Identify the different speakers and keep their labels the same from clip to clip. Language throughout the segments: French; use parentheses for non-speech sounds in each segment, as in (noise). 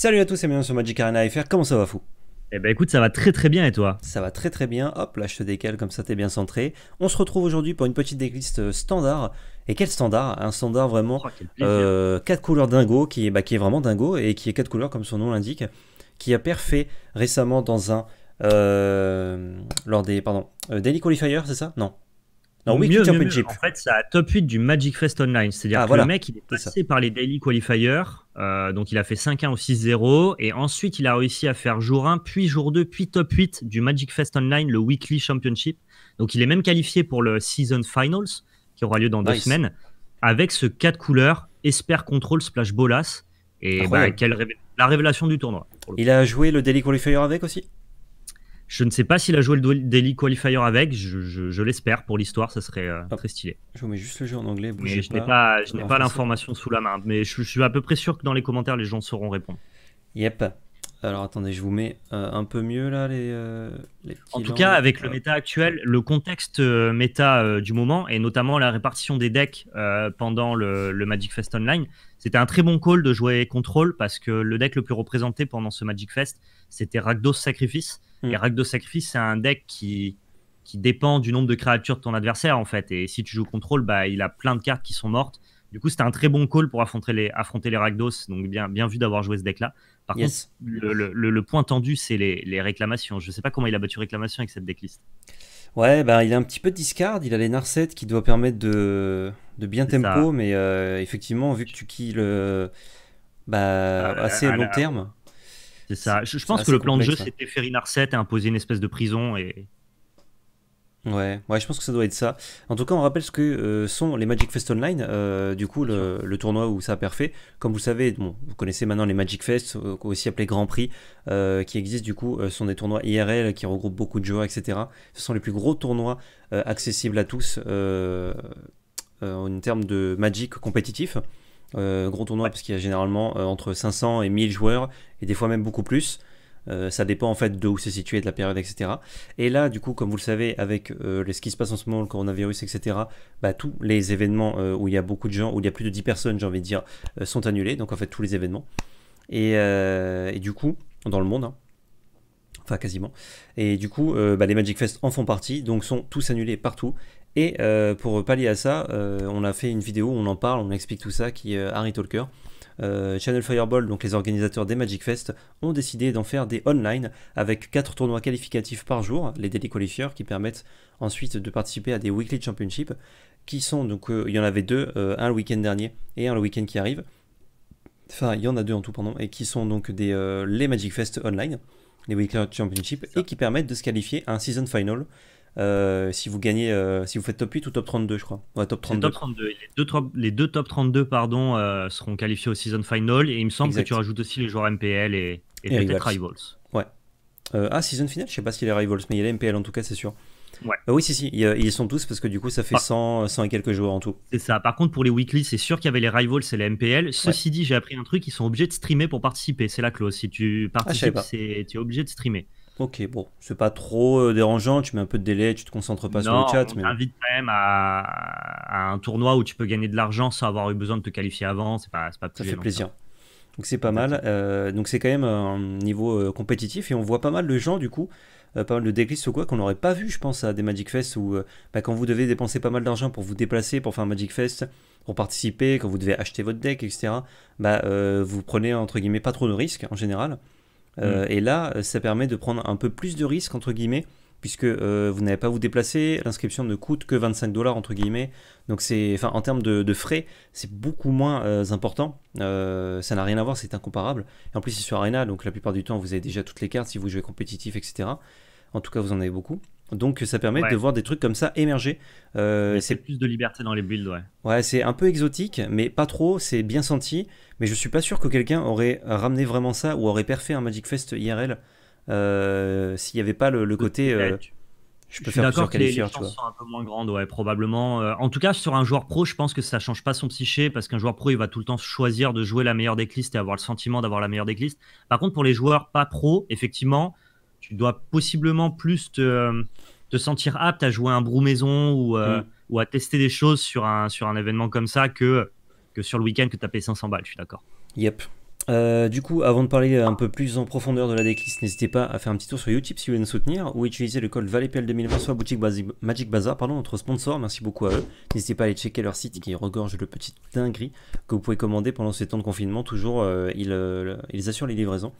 Speaker 1: Salut à tous et bienvenue sur Magic Arena FR, comment ça va fou eh ben écoute, ça va très très bien et toi Ça va très très bien, hop là je te décale comme ça t'es bien centré. On se retrouve aujourd'hui pour une petite decklist euh, standard. Et quel standard Un standard vraiment 4 euh, couleurs dingo, qui est, bah, est vraiment dingo et qui est 4 couleurs comme son nom l'indique, qui a perfait récemment dans un... Euh, lors des... pardon, Daily Qualifier c'est ça Non,
Speaker 2: en fait,
Speaker 1: c'est à top 8 du Magic Fest Online. C'est-à-dire ah, que le mec, il est passé par les Daily Qualifiers. Euh, donc, il a fait 5-1 au 6-0. Et ensuite, il a réussi à faire jour 1, puis jour 2, puis top 8 du Magic Fest Online, le Weekly Championship. Donc, il est même qualifié pour le Season Finals, qui aura lieu dans deux semaines, avec ce 4 couleurs, Esper Control Splash Bolas. Et bah, quelle la révélation du tournoi. Il a joué le Daily Qualifier avec aussi je ne sais pas s'il a joué le Daily Qualifier avec, je, l'espère pour l'histoire, ça serait euh, très stylé. Je vous mets juste le jeu en anglais, bougez je pas. Je n'ai pas l'information sous la main, mais je, suis à peu près sûr que dans les commentaires, les gens sauront répondre. Yep. Alors attendez, je vous mets euh, un peu mieux là les. Euh, en tout cas, avec le méta actuel, le contexte méta du moment et notamment la répartition des decks pendant le, Magic Fest Online, c'était un très bon call de jouer Control parce que le deck le plus représenté pendant ce Magic Fest, c'était Ragdos Sacrifice Mmh. Et mm. Sacrifice, c'est un deck qui, qui dépend du nombre de créatures de ton adversaire, en fait. Et si tu joues contrôle, bah, il a plein de cartes qui sont mortes. Du coup, c'était un très bon call pour affronter les, affronter les Rakdos. Donc, bien, bien vu d'avoir joué ce deck-là. Par contre, le, le, point tendu, c'est les, les, réclamations. Je ne sais pas comment il a battu réclamation avec cette decklist. Ouais, bah, il a un petit peu de discard. Il a les Narset qui doit permettre de, de bien tempo. Mais euh, effectivement, vu que tu kills euh, bah, ah, assez à long terme. C'est ça. Je, pense que le plan de jeu, c'était faire une et imposer une espèce de prison et. Ouais, je pense que ça doit être ça. En tout cas, on rappelle ce que euh, sont les Magic Fest Online, euh, du coup, le, tournoi où ça a perfait. Comme vous savez, vous connaissez maintenant les Magic Fest, euh, aussi appelés Grand Prix, qui existent, du coup, sont des tournois IRL qui regroupent beaucoup de joueurs, etc. Ce sont les plus gros tournois accessibles à tous en termes de Magic compétitif. Euh, gros tournoi parce qu'il y a généralement euh, entre 500 et 1000 joueurs et des fois même beaucoup plus. Euh, ça dépend en fait de où c'est situé, de la période, etc. Et là, du coup, comme vous le savez, avec ce qui se passe en ce moment, le coronavirus, etc., bah, tous les événements où il y a beaucoup de gens, où il y a plus de 10 personnes, j'ai envie de dire, sont annulés. Donc en fait, tous les événements. Et, du coup, dans le monde, hein. enfin quasiment. Et du coup, bah, les Magic Fest en font partie, donc sont tous annulés partout. Et euh, pour pallier à ça, euh, on a fait une vidéo où on en parle, on explique tout ça, qui est euh, Harry Talker. Channel Fireball, donc les organisateurs des Magic Fest, ont décidé d'en faire des online avec 4 tournois qualificatifs par jour, les daily qualifiers qui permettent ensuite de participer à des weekly championships qui sont donc il y en avait deux, un le week-end dernier et un le week-end qui arrive. Enfin, il y en a deux en tout, pardon, et qui sont donc les Magic Fest online, les weekly championships, et qui permettent de se qualifier à un season final euh, si vous gagnez, euh, si vous faites top 8 ou top 32, je crois. top 32. Les, deux top, 32 pardon, euh, seront qualifiés au season final. Et il me semble que tu rajoutes aussi les joueurs MPL et, et, Rivals. Ouais. ah, season final, je sais pas s'il si les Rivals, mais il y a les MPL en tout cas, c'est sûr. Ouais. Ah oui, si, si, ils sont tous parce que du coup, ça fait 100, ah. et quelques joueurs en tout. ça. Par contre, pour les weekly, c'est sûr qu'il y avait les rivals et les MPL. Ceci dit, j'ai appris un truc, ils sont obligés de streamer pour participer. C'est la clause. Si tu ah, participes, tu es obligé de streamer. Ok, bon, c'est pas trop euh, dérangeant, tu mets un peu de délai, tu te concentres pas sur le chat. On t'invite quand même à, un tournoi où tu peux gagner de l'argent sans avoir eu besoin de te qualifier avant, c'est pas, pas Ça fait plaisir. Donc c'est pas mal. Euh, donc c'est quand même un niveau euh, compétitif et on voit pas mal de gens du coup, pas mal de ou quoi qu'on n'aurait pas vu, je pense, à des Magic Fest où bah, quand vous devez dépenser pas mal d'argent pour vous déplacer pour faire un Magic Fest, pour participer, quand vous devez acheter votre deck, etc. Bah vous prenez entre guillemets pas trop de risques en général. Euh, mm. Et là, euh, ça permet de prendre un peu plus de risques, entre guillemets, puisque euh, vous n'avez pas à vous déplacer, l'inscription ne coûte que 25 dollars, entre guillemets. Donc, en termes de, frais, c'est beaucoup moins important. ça n'a rien à voir, c'est incomparable. Et en plus, c'est sur Arena, donc la plupart du temps, vous avez déjà toutes les cartes si vous jouez compétitif, etc. En tout cas, vous en avez beaucoup. Donc ça permet de voir des trucs comme ça émerger. Euh, c'est plus de liberté dans les builds, ouais. Ouais, c'est un peu exotique, mais pas trop, c'est bien senti. Mais je suis pas sûr que quelqu'un aurait ramené vraiment ça ou aurait parfait un Magic Fest IRL euh, s'il n'y avait pas le, côté. Euh, je peux je suis d'accord que les, chances sont un peu moins grandes, ouais, probablement. en tout cas, sur un joueur pro, je pense que ça change pas son psyché parce qu'un joueur pro, il va tout le temps choisir de jouer la meilleure decklist et avoir le sentiment d'avoir la meilleure decklist. Par contre, pour les joueurs pas pro, effectivement, tu dois possiblement plus te, sentir apte à jouer un brou maison euh, mm. ou, à tester des choses sur un, sur un événement comme ça que, sur le week-end que payé 500 balles, je suis d'accord. Yep, euh, du coup, avant de parler un peu plus en profondeur de la déclisse, n'hésitez pas à faire un petit tour sur YouTube si vous voulez nous soutenir ou utiliser le code VALEPL2020 sur la boutique Magic Bazaar, pardon, notre sponsor. Merci beaucoup à eux. N'hésitez pas à aller checker leur site qui regorge de petites dingueries que vous pouvez commander pendant ces temps de confinement. Toujours, euh, euh, ils, assurent les livraisons.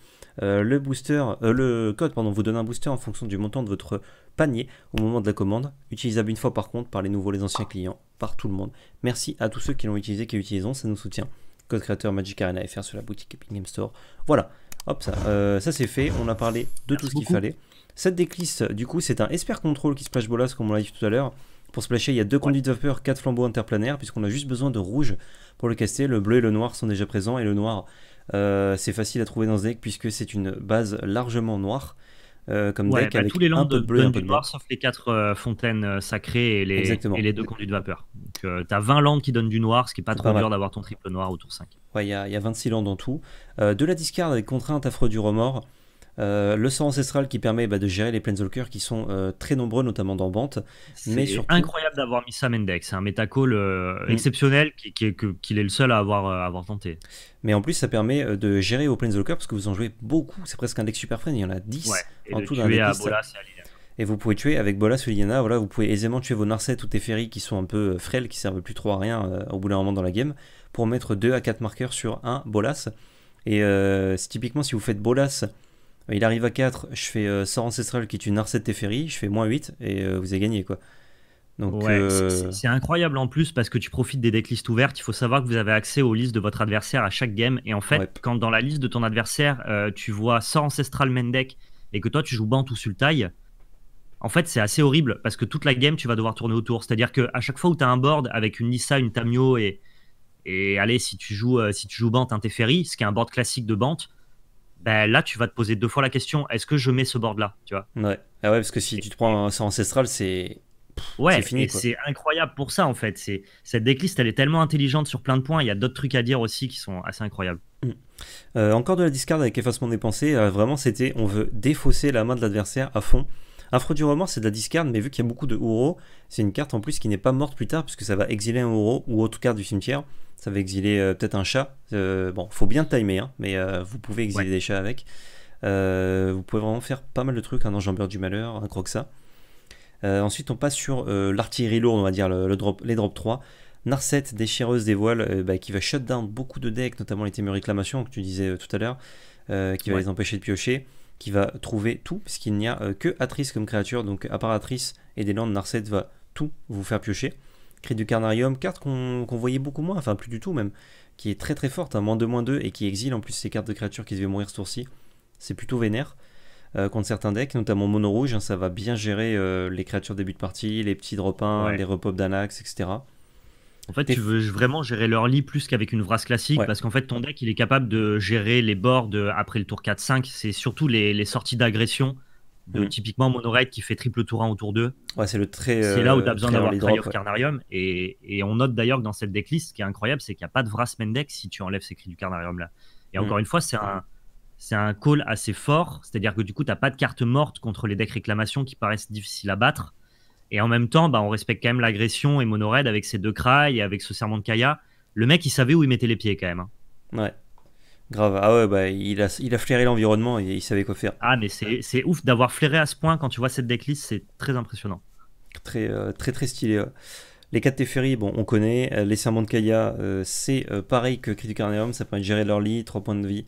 Speaker 1: le booster, le code, pendant vous donne un booster en fonction du montant de votre panier au moment de la commande, utilisable une fois par contre par les nouveaux, les anciens clients, par tout le monde. Merci à tous ceux qui l'ont utilisé, qui l'utilisent, ça nous soutient code créateur Magic Arena FR sur la boutique Epic Game Store. Voilà, hop, ça, euh, ça c'est fait. On a parlé de tout ce qu'il fallait. Cette déclisse, du coup, c'est un Esper Control qui splash bolas comme on l'a dit tout à l'heure. Pour splasher, il y a deux conduites de vapeur, quatre flambeaux interplanaires, puisqu'on a juste besoin de rouge pour le caster. Le bleu et le noir sont déjà présents, et le noir, euh, c'est facile à trouver dans ce deck, puisque c'est une base largement noire. Euh, comme ouais, bah, tous les landes un peu de bleu, noir, sauf les quatre euh, fontaines euh, sacrées et les, et deux conduits de vapeur. Donc tu as 20 landes qui donnent du noir, ce qui n'est pas trop dur d'avoir ton triple noir au tour 5. Ouais, il y, a 26 landes en tout. de la discard avec contrainte affreux du remords. Euh, le sang ancestral qui permet bah, de gérer les Planeswalkers qui sont euh, très nombreux, notamment dans Bant C'est incroyable d'avoir mis ça Mendex. C'est un metacall mm. exceptionnel qu'il est le seul à avoir, euh, avoir tenté. Mais en plus, ça permet de gérer vos Planeswalkers parce que vous en jouez beaucoup. C'est presque un deck super friend. Il y en a 10 en tout dans Et vous pouvez tuer avec Bolas ou Liana Voilà, vous pouvez aisément tuer vos Narset ou Teferi qui sont un peu frêles, qui servent plus trop à rien au bout d'un moment dans la game pour mettre 2 à 4 marqueurs sur un Bolas. Et typiquement, si vous faites Bolas il arrive à 4, je fais euh, sort ancestral qui est une Teferi, je fais moins 8 et euh, vous avez gagné quoi. Donc, euh, c'est incroyable en plus parce que tu profites des listes ouvertes. Il faut savoir que vous avez accès aux listes de votre adversaire à chaque game. Et en fait, quand dans la liste de ton adversaire, tu vois sort ancestral main et que toi tu joues Bant ou Sultai, en fait c'est assez horrible parce que toute la game tu vas devoir tourner autour. C'est-à-dire que à chaque fois où tu as un board avec une Nissa, une Tamio et, et allez, si tu joues, si tu joues Bant, un Teferi, ce qui est un board classique de Bant, ben là, tu vas te poser deux fois la question est-ce que je mets ce board là tu vois ouais. Ah ouais, parce que si tu te prends un ancestral, c'est. Ouais, c'est incroyable pour ça en fait. C'est cette decklist, elle est tellement intelligente sur plein de points. Il y a d'autres trucs à dire aussi qui sont assez incroyables. Mm. Euh, encore de la discard avec effacement des pensées. Euh, vraiment, c'était on veut défausser la main de l'adversaire à fond. Afro du roman c'est de la discard, mais vu qu'il y a beaucoup de Uro, c'est une carte en plus qui n'est pas morte plus tard, puisque ça va exiler un Uro ou autre carte du cimetière. Ça va exiler euh, peut-être un chat. Euh, bon, faut bien timer, hein, mais euh, vous pouvez exiler des chats avec. vous pouvez vraiment faire pas mal de trucs, un hein, enjambeur du malheur, un ça ensuite, on passe sur l'artillerie lourde, on va dire le, drop, les drop 3. Narset, déchireuse des voiles, bah, qui va shutdown beaucoup de decks, notamment les témures réclamations que tu disais tout à l'heure, qui va les empêcher de piocher qui va trouver tout, puisqu'il n'y a que Atrice comme créature, donc à part Atrice et des landes, Narset va tout vous faire piocher. Cri du Carnarium, carte qu'on voyait beaucoup moins, enfin plus du tout même, qui est très très forte, à hein, moins 2, moins 2, et qui exile en plus ces cartes de créatures qui devaient mourir ce C'est plutôt vénère euh, contre certains decks, notamment Mono Rouge, hein, ça va bien gérer euh, les créatures début de partie, les petits drop les repop d'Anax, etc. En fait, tu veux vraiment gérer leur lit plus qu'avec une vrasse classique, parce qu'en fait, ton deck, il est capable de gérer les boards après le tour 4-5. C'est surtout les, les sorties d'agression Mm. typiquement, Monoraid qui fait triple tour 1 autour 2. c'est le là où tu as besoin euh, d'avoir Cry of Carnarium. Et, on note d'ailleurs que dans cette decklist, ce qui est incroyable, c'est qu'il n'y a pas de Vrasmen deck si tu enlèves ces cris du Carnarium là. Et mm. encore une fois, c'est un. call assez fort, c'est-à-dire que du coup, tu pas de carte morte contre les decks réclamations qui paraissent difficiles à battre. Et en même temps, bah, on respecte quand même l'agression et Monoraid avec ses deux cries et avec ce serment de Kaya. Le mec, il savait où il mettait les pieds quand même. Hein. Ouais. Grave. Ah ouais, bah, il, a, il a flairé l'environnement et il savait quoi faire. Ah, mais c'est ouf d'avoir flairé à ce point quand tu vois cette decklist, c'est très impressionnant. Très, euh, très, très stylé. Les 4 Teferi, bon, on connaît. Euh, les Serments de Kaya, euh, c'est pareil que Crit du ça permet de gérer leur lit, 3 points de vie,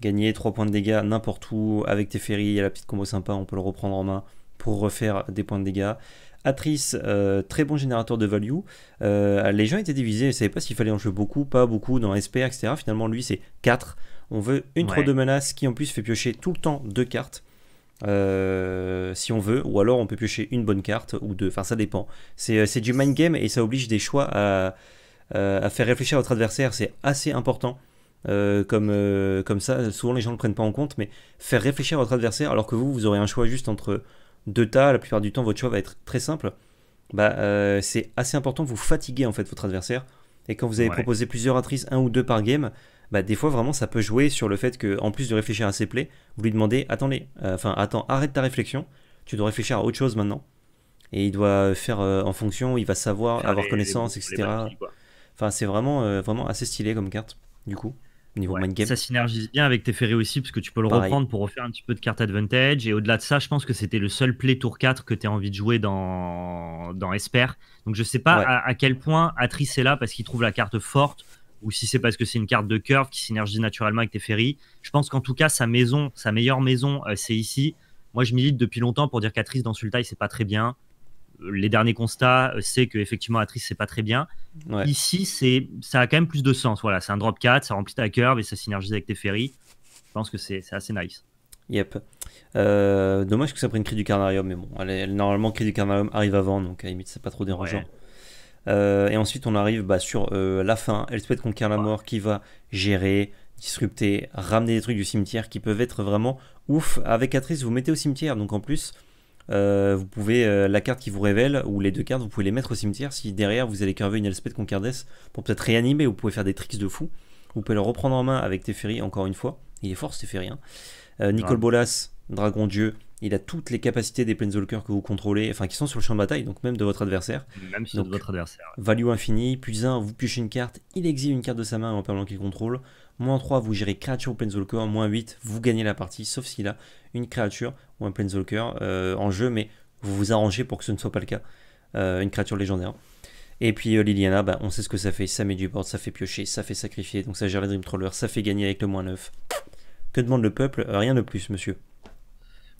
Speaker 1: gagner 3 points de dégâts n'importe où. Avec Teferi, il y a la petite combo sympa, on peut le reprendre en main pour refaire des points de dégâts. Atrice, euh, très bon générateur de value. Euh, les gens étaient divisés, ils ne savaient pas s'il fallait en jouer beaucoup, pas beaucoup, dans SP etc. Finalement, lui, c'est 4. On veut une trop de menace qui en plus fait piocher tout le temps deux cartes. Euh, si on veut, ou alors on peut piocher une bonne carte ou deux, enfin ça dépend. C'est du mind game et ça oblige des choix à, faire réfléchir à votre adversaire, c'est assez important. comme, comme ça, souvent les gens ne le prennent pas en compte, mais faire réfléchir à votre adversaire alors que vous, vous aurez un choix juste entre de tas, la plupart du temps votre choix va être très simple, bah, euh, c'est assez important, vous fatiguer en fait votre adversaire. Et quand vous avez proposé plusieurs atrices, un ou deux par game, bah, des fois vraiment ça peut jouer sur le fait que, en plus de réfléchir à ses plays, vous lui demandez, attendez, euh, enfin attends, arrête ta réflexion, tu dois réfléchir à autre chose maintenant. Et il doit faire euh, en fonction, il va savoir, avoir connaissance, etc. enfin, c'est vraiment, vraiment assez stylé comme carte, du coup niveau Ça synergise bien avec Teferi aussi, parce que tu peux le reprendre pour refaire un petit peu de carte advantage. Et au-delà de ça, je pense que c'était le seul play tour 4 que tu as envie de jouer dans, dans Esper. Donc je sais pas à, quel point Atris est là parce qu'il trouve la carte forte, ou si c'est parce que c'est une carte de curve qui synergise naturellement avec Teferi. Je pense qu'en tout cas, sa maison, sa meilleure maison, euh, c'est ici. Moi, je milite depuis longtemps pour dire qu'Atrice dans Sultai, c'est pas très bien les derniers constats, euh, c'est que effectivement Atrice c'est pas très bien. Ici, c'est ça a quand même plus de sens. Voilà, c'est un drop 4, ça remplit ta curve et ça synergise avec tes ferries. Je pense que c'est assez nice. Yep. Euh, dommage que ça prenne Cri du Carnarium, mais bon, normalement Cri du Carnarium arrive avant, donc à la limite c'est pas trop dérangeant. Euh, et ensuite on arrive bah, sur la fin, Elspeth conquiert la mort qui va gérer, disrupter, ramener des trucs du cimetière qui peuvent être vraiment ouf. Avec Atrice vous mettez au cimetière, donc en plus euh, vous pouvez euh, la carte qui vous révèle ou les deux cartes, vous pouvez les mettre au cimetière si derrière vous allez curver une Elspeth de pour peut-être réanimer. Vous pouvez faire des tricks de fou. Vous pouvez le reprendre en main avec Teferi encore une fois. Il est fort Teferi. Hein. Euh, Nicole Bolas, Dragon Dieu, il a toutes les capacités des Planeswalkers que vous contrôlez, enfin qui sont sur le champ de bataille, donc même de votre adversaire. Même si de votre adversaire. Value infini, plus 1, vous piochez une carte, il exile une carte de sa main en parlant qu'il contrôle. Moins 3, vous gérez créature ou Planeswalker. Moins 8, vous gagnez la partie, sauf s'il a une créature ou un Planeswalker euh, en jeu, mais vous vous arrangez pour que ce ne soit pas le cas. Euh, une créature légendaire. Et puis euh, Liliana, bah, on sait ce que ça fait, ça met du board, ça fait piocher, ça fait sacrifier, donc ça gère les Dream Troller, ça fait gagner avec le moins 9. Que demande le peuple Rien de plus, monsieur.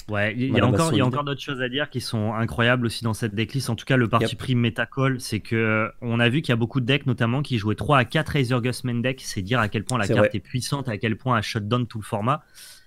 Speaker 1: Ouais, il y, a encore, d'autres choses à dire qui sont incroyables aussi dans cette decklist. En tout cas, le parti pris métacol, c'est que on a vu qu'il y a beaucoup de decks, notamment qui jouaient 3 à 4 Razor Gusman deck. C'est dire à quel point la carte est puissante, à quel point elle down tout le format.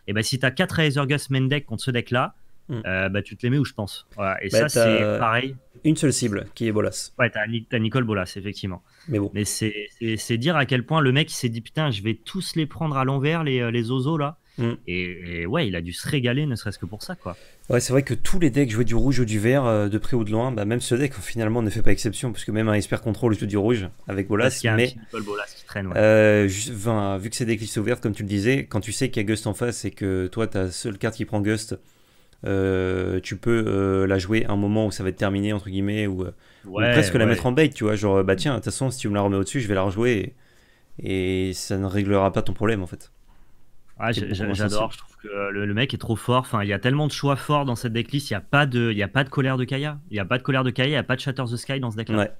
Speaker 1: Et bah, si t'as as 4 gus main deck contre ce deck-là, hmm. euh, bah, tu te les mets où je pense. Voilà. Et bah, ça, c'est pareil. Une seule cible qui est Bolas. Ouais, t'as Nicole Bolas, effectivement. Mais bon. Mais c'est dire à quel point le mec s'est dit putain, je vais tous les prendre à l'envers, les, euh, les ozos là. Hmm. et, ouais, il a dû se régaler, ne serait-ce que pour ça, quoi. Ouais, c'est vrai que tous les decks jouaient du rouge ou du vert, euh, de près ou de loin. Bah, même ce deck, finalement, ne fait pas exception, parce que même un Esper contrôle joue du rouge avec Bolas. mais, un qui traîne, euh, vu que c'est des listes ouvertes, comme tu le disais, quand tu sais qu'il y a Gust en face et que toi, ta seule carte qui prend Gust, euh, tu peux la jouer à un moment où ça va être terminé, entre guillemets, ou, presque la mettre en bait, tu vois. Genre, bah tiens, de toute façon, si tu me la remets au-dessus, je vais la rejouer et ça ne réglera pas ton problème, en fait j'adore, je trouve que le, mec est trop fort. Enfin, il y a tellement de choix forts dans cette decklist. Il n'y a, pas de, y a pas de colère de Kaya. Il n'y a pas de colère de Kaya, il n'y a pas de Shatter the Sky dans ce deck-là.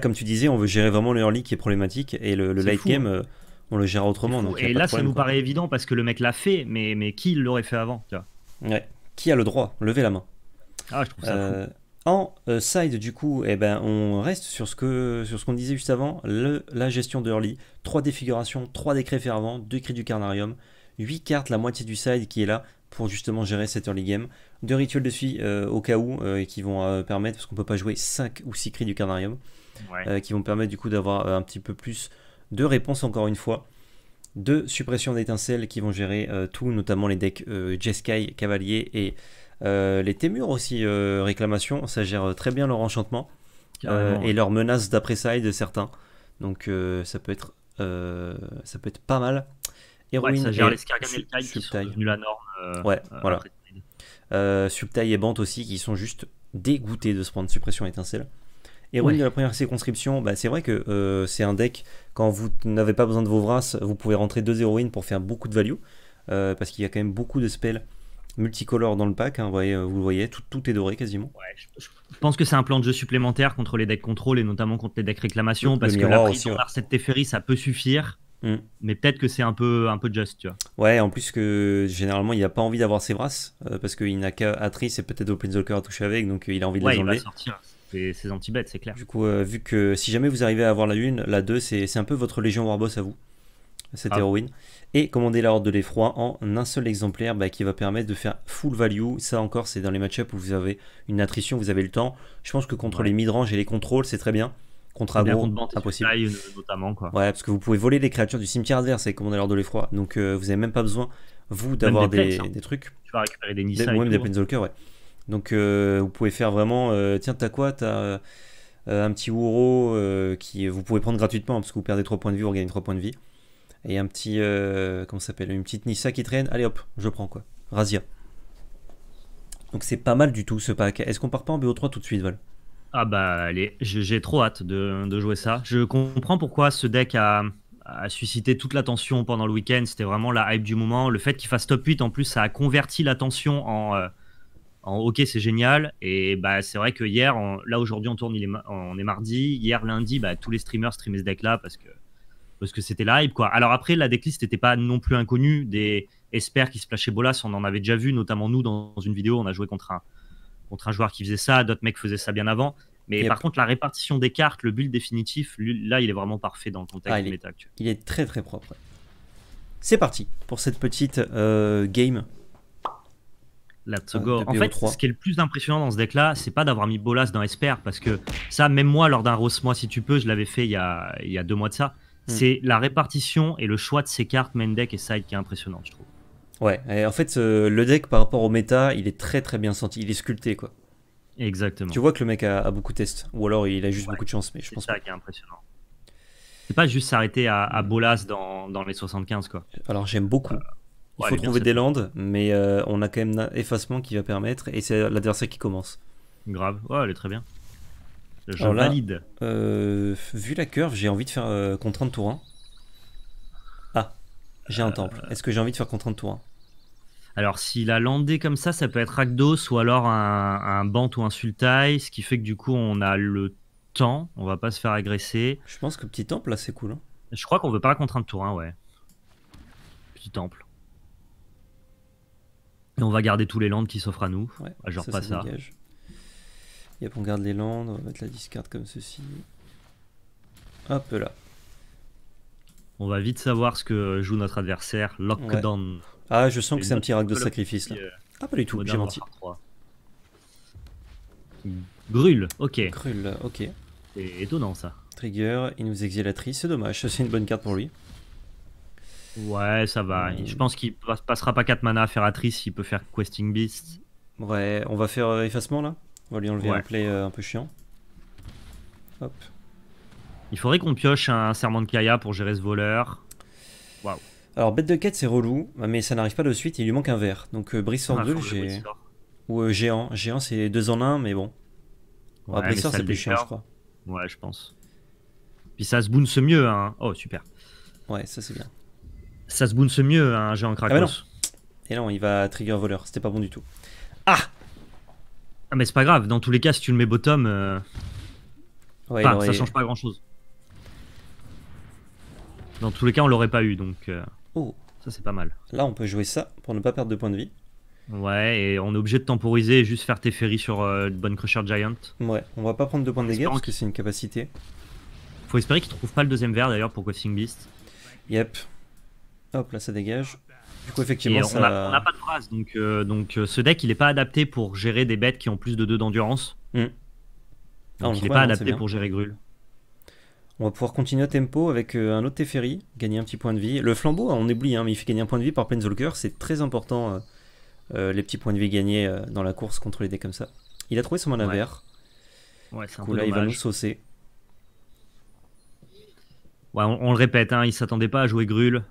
Speaker 1: comme tu disais, on veut gérer vraiment le early qui est problématique et le, late game, hein. euh, on le gère autrement. Donc et là, ça nous paraît évident parce que le mec l'a fait, mais, mais qui l'aurait fait avant Qui a le droit Levez la main. Ah, euh, en euh, side, du coup, eh ben, on reste sur ce que sur qu'on disait juste avant, la gestion de early. 3 défigurations, 3 décrets fervents, 2 cris du carnarium. 8 cartes, la moitié du side qui est là pour justement gérer cette early game. Deux rituels de suie euh, au cas où et euh, qui vont euh, permettre, parce qu'on peut pas jouer 5 ou 6 cris du carnarium, qui vont permettre du coup d'avoir un petit peu plus de réponses encore une fois. Deux suppressions d'étincelles qui vont gérer tout, notamment les decks Jeskai, Cavalier et les Témurs aussi, réclamation, ça gère très bien leur enchantement et leur menace d'après-side, certains. Donc ça, peut être, ça peut être pas mal. Heroin ça gère les Skargan et qui sont devenus la norme. Euh, ouais, euh, voilà. Euh, et Bante aussi qui sont juste dégoûtés de ce point de suppression étincelle. Héroïne de la première circonscription, bah c'est vrai que euh, c'est un deck, quand vous n'avez pas besoin de vos vras, vous pouvez rentrer deux héroïnes pour faire beaucoup de value, parce qu'il y a quand même beaucoup de spells multicolores dans le pack, hein, vous, voyez, vous, le voyez, tout, tout est doré quasiment. Ouais, je, pense que c'est un plan de jeu supplémentaire contre les decks contrôle et notamment contre les decks réclamation, parce que la prise aussi, cette Teferi, ça peut suffire. Mm. Mais peut-être que c'est un peu, un peu just, tu vois. Ouais, en plus que généralement, il n'a pas envie d'avoir ses brasses euh, parce qu'il n'a qu'Atrice et peut-être Open à toucher avec, donc euh, il a envie de les enlever. Il va sortir ses anti c'est clair. Du coup, euh, vu que si jamais vous arrivez à avoir la 1, la 2, c'est un peu votre Légion Warboss à vous, cette ah. héroïne. Et commander la Horde de l'Effroi en un seul exemplaire bah, qui va permettre de faire full value. Ça encore, c'est dans les match-ups où vous avez une attrition, vous avez le temps. Je pense que contre les mid-range et les contrôles, c'est très bien contre agro, impossible. notamment, quoi. Ouais, parce que vous pouvez voler des créatures du cimetière adverse avec commander l'heure de l'effroi. Donc euh, vous n'avez même pas besoin, vous, d'avoir hein. des, trucs. Tu vas récupérer des Nissa. ou même des hein. Planeswalkers, ouais. Donc euh, vous pouvez faire vraiment. Euh, tiens, t'as quoi T'as un petit Ouro qui vous pouvez prendre gratuitement parce que vous perdez 3 points de vie, vous gagnez 3 points de vie. Et un petit. comment ça s'appelle Une petite Nissa qui traîne. Allez hop, je prends quoi. Razia. Donc c'est pas mal du tout ce pack. Est-ce qu'on part pas en BO3 tout de suite, Val ah bah allez, j'ai trop hâte de, jouer ça. Je comprends pourquoi ce deck a, suscité toute l'attention pendant le week-end. C'était vraiment la hype du moment. Le fait qu'il fasse top 8 en plus, ça a converti l'attention en, euh, en ok c'est génial. Et bah c'est vrai que hier, là aujourd'hui on tourne, il on est mardi. Hier lundi, bah, tous les streamers streamaient ce deck là parce que parce que c'était la hype quoi. Alors après la decklist n'était pas non plus inconnue. Des experts qui se plachaient bolas, on en avait déjà vu, notamment nous dans une vidéo, on a joué contre un contre un joueur qui faisait ça, d'autres mecs faisaient ça bien avant. Mais par contre, la répartition des cartes, le build définitif, là, il est vraiment parfait dans le contexte ah, du méta actuel. Il est très très propre. C'est parti pour cette petite euh, game. La euh, En fait, ce qui est le plus impressionnant dans ce deck-là, c'est pas d'avoir mis Bolas dans Esper, parce que ça, même moi, lors d'un Rose, si tu peux, je l'avais fait il y, a, deux mois de ça. Hmm. C'est la répartition et le choix de ces cartes main deck et side qui est impressionnant, je trouve. Ouais, en fait, euh, le deck par rapport au méta, il est très très bien senti, il est sculpté quoi. Exactement. Tu vois que le mec a, beaucoup de tests, ou alors il a juste beaucoup de chance, mais je pense. C'est impressionnant. C'est pas juste s'arrêter à, Bolas dans, les 75 quoi. Alors j'aime beaucoup. Euh, il faut trouver des landes, mais euh, on a quand même effacement qui va permettre, et c'est l'adversaire qui commence. Grave, ouais, elle est très bien. Genre alors valide. vu la curve, j'ai envie de faire contrainte tour 1. Ah, j'ai un temple. Est-ce que j'ai envie de faire contrainte tour 1 alors, s'il a landé comme ça, ça peut être Rakdos ou alors un, Bant ou un Sultai, ce qui fait que du coup, on a le temps, on va pas se faire agresser. Je pense que petit temple, là, c'est cool. Hein. Je crois qu'on veut pas la contrainte tour ouais. Petit temple. Et on va garder tous les landes qui s'offrent à nous. Ouais, bah, genre pas ça. Et Yep, on garde les landes, on va mettre la discard comme ceci. Hop là. On va vite savoir ce que joue notre adversaire. Lockdown. Ah, je sens que c'est un petit rack de sacrifice là. Euh, ah, pas du tout, j'ai menti. Grul, ok. Grul, ok. C'est étonnant ça. Trigger, il nous exile c'est dommage, (laughs) c'est une bonne carte pour lui. Ouais, ça va. Euh. Je pense qu'il passera pas 4 mana à faire Atrice, il peut faire Questing Beast. Ouais, on va faire euh, effacement là On va lui enlever un play un peu chiant. Hop. Il faudrait qu'on pioche un serment de Kaya pour gérer ce voleur. Alors, bête de quête, c'est relou, mais ça n'arrive pas de suite, il lui manque un verre. Donc, euh, Brissor ah, Ou euh, Géant. Géant, c'est deux en un, mais bon. Ouais, c'est plus cher je crois. Ouais, je pense. Puis ça se boonce mieux, hein. Oh, super. Ouais, ça c'est bien. Ça se boonce mieux, un hein, géant ah, Krakos. Et non, il va trigger voleur, c'était pas bon du tout. Ah Ah, mais c'est pas grave, dans tous les cas, si tu le mets bottom. Euh, ouais, ça change pas grand chose. Dans tous les cas, on l'aurait pas eu donc. Euh, Oh, ça c'est pas mal. Là, on peut jouer ça pour ne pas perdre de points de vie. Ouais, et on est obligé de temporiser et juste faire tes ferries sur euh, le Bonne Crusher Giant. Ouais, on va pas prendre de points de dégâts parce que c'est une capacité. Faut espérer qu'il trouve pas le deuxième verre d'ailleurs pour Sing Beast. Yep. Hop, là ça dégage. Du coup, effectivement, on a pas de phrase, donc, euh, euh, ce deck il est pas adapté pour gérer des bêtes qui ont plus de 2 d'endurance. Hmm. Ah, donc il est pas adapté pour gérer Grul. On va pouvoir continuer à tempo avec euh, un autre Teferi, gagner un petit point de vie. Le flambeau, hein, on oublie, hein, mais il fait gagner un point de vie par Planeswalker. C'est très important, euh, euh, les petits points de vie gagnés dans la course contre les dés comme ça. Il a trouvé son mana ouais. vert. coup, là, il va nous saucer. Ouais, on, le répète, hein, il ne s'attendait pas à jouer Grul.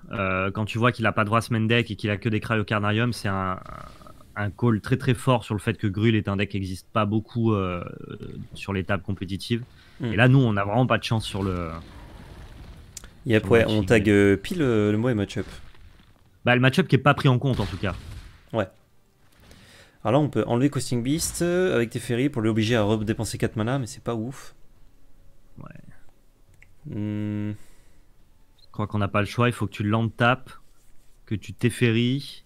Speaker 1: quand tu vois qu'il n'a pas droit à deck et qu'il a que des Carnarium, c'est un, call très très fort sur le fait que Grul est un deck qui n'existe pas beaucoup sur les tables compétitives. Mm. Et là, nous, on a vraiment pas de chance sur le. Et après, on tag euh, pile euh, le, mot et match-up. Bah, le match-up qui est pas pris en compte en tout cas. Ouais. Alors là, on peut enlever Coasting Beast euh, avec Teferi pour lui obliger à redépenser 4 mana, mais c'est pas ouf. Ouais. Hmm. Je crois qu'on n'a pas le choix, il faut que tu tapes, que tu Teferi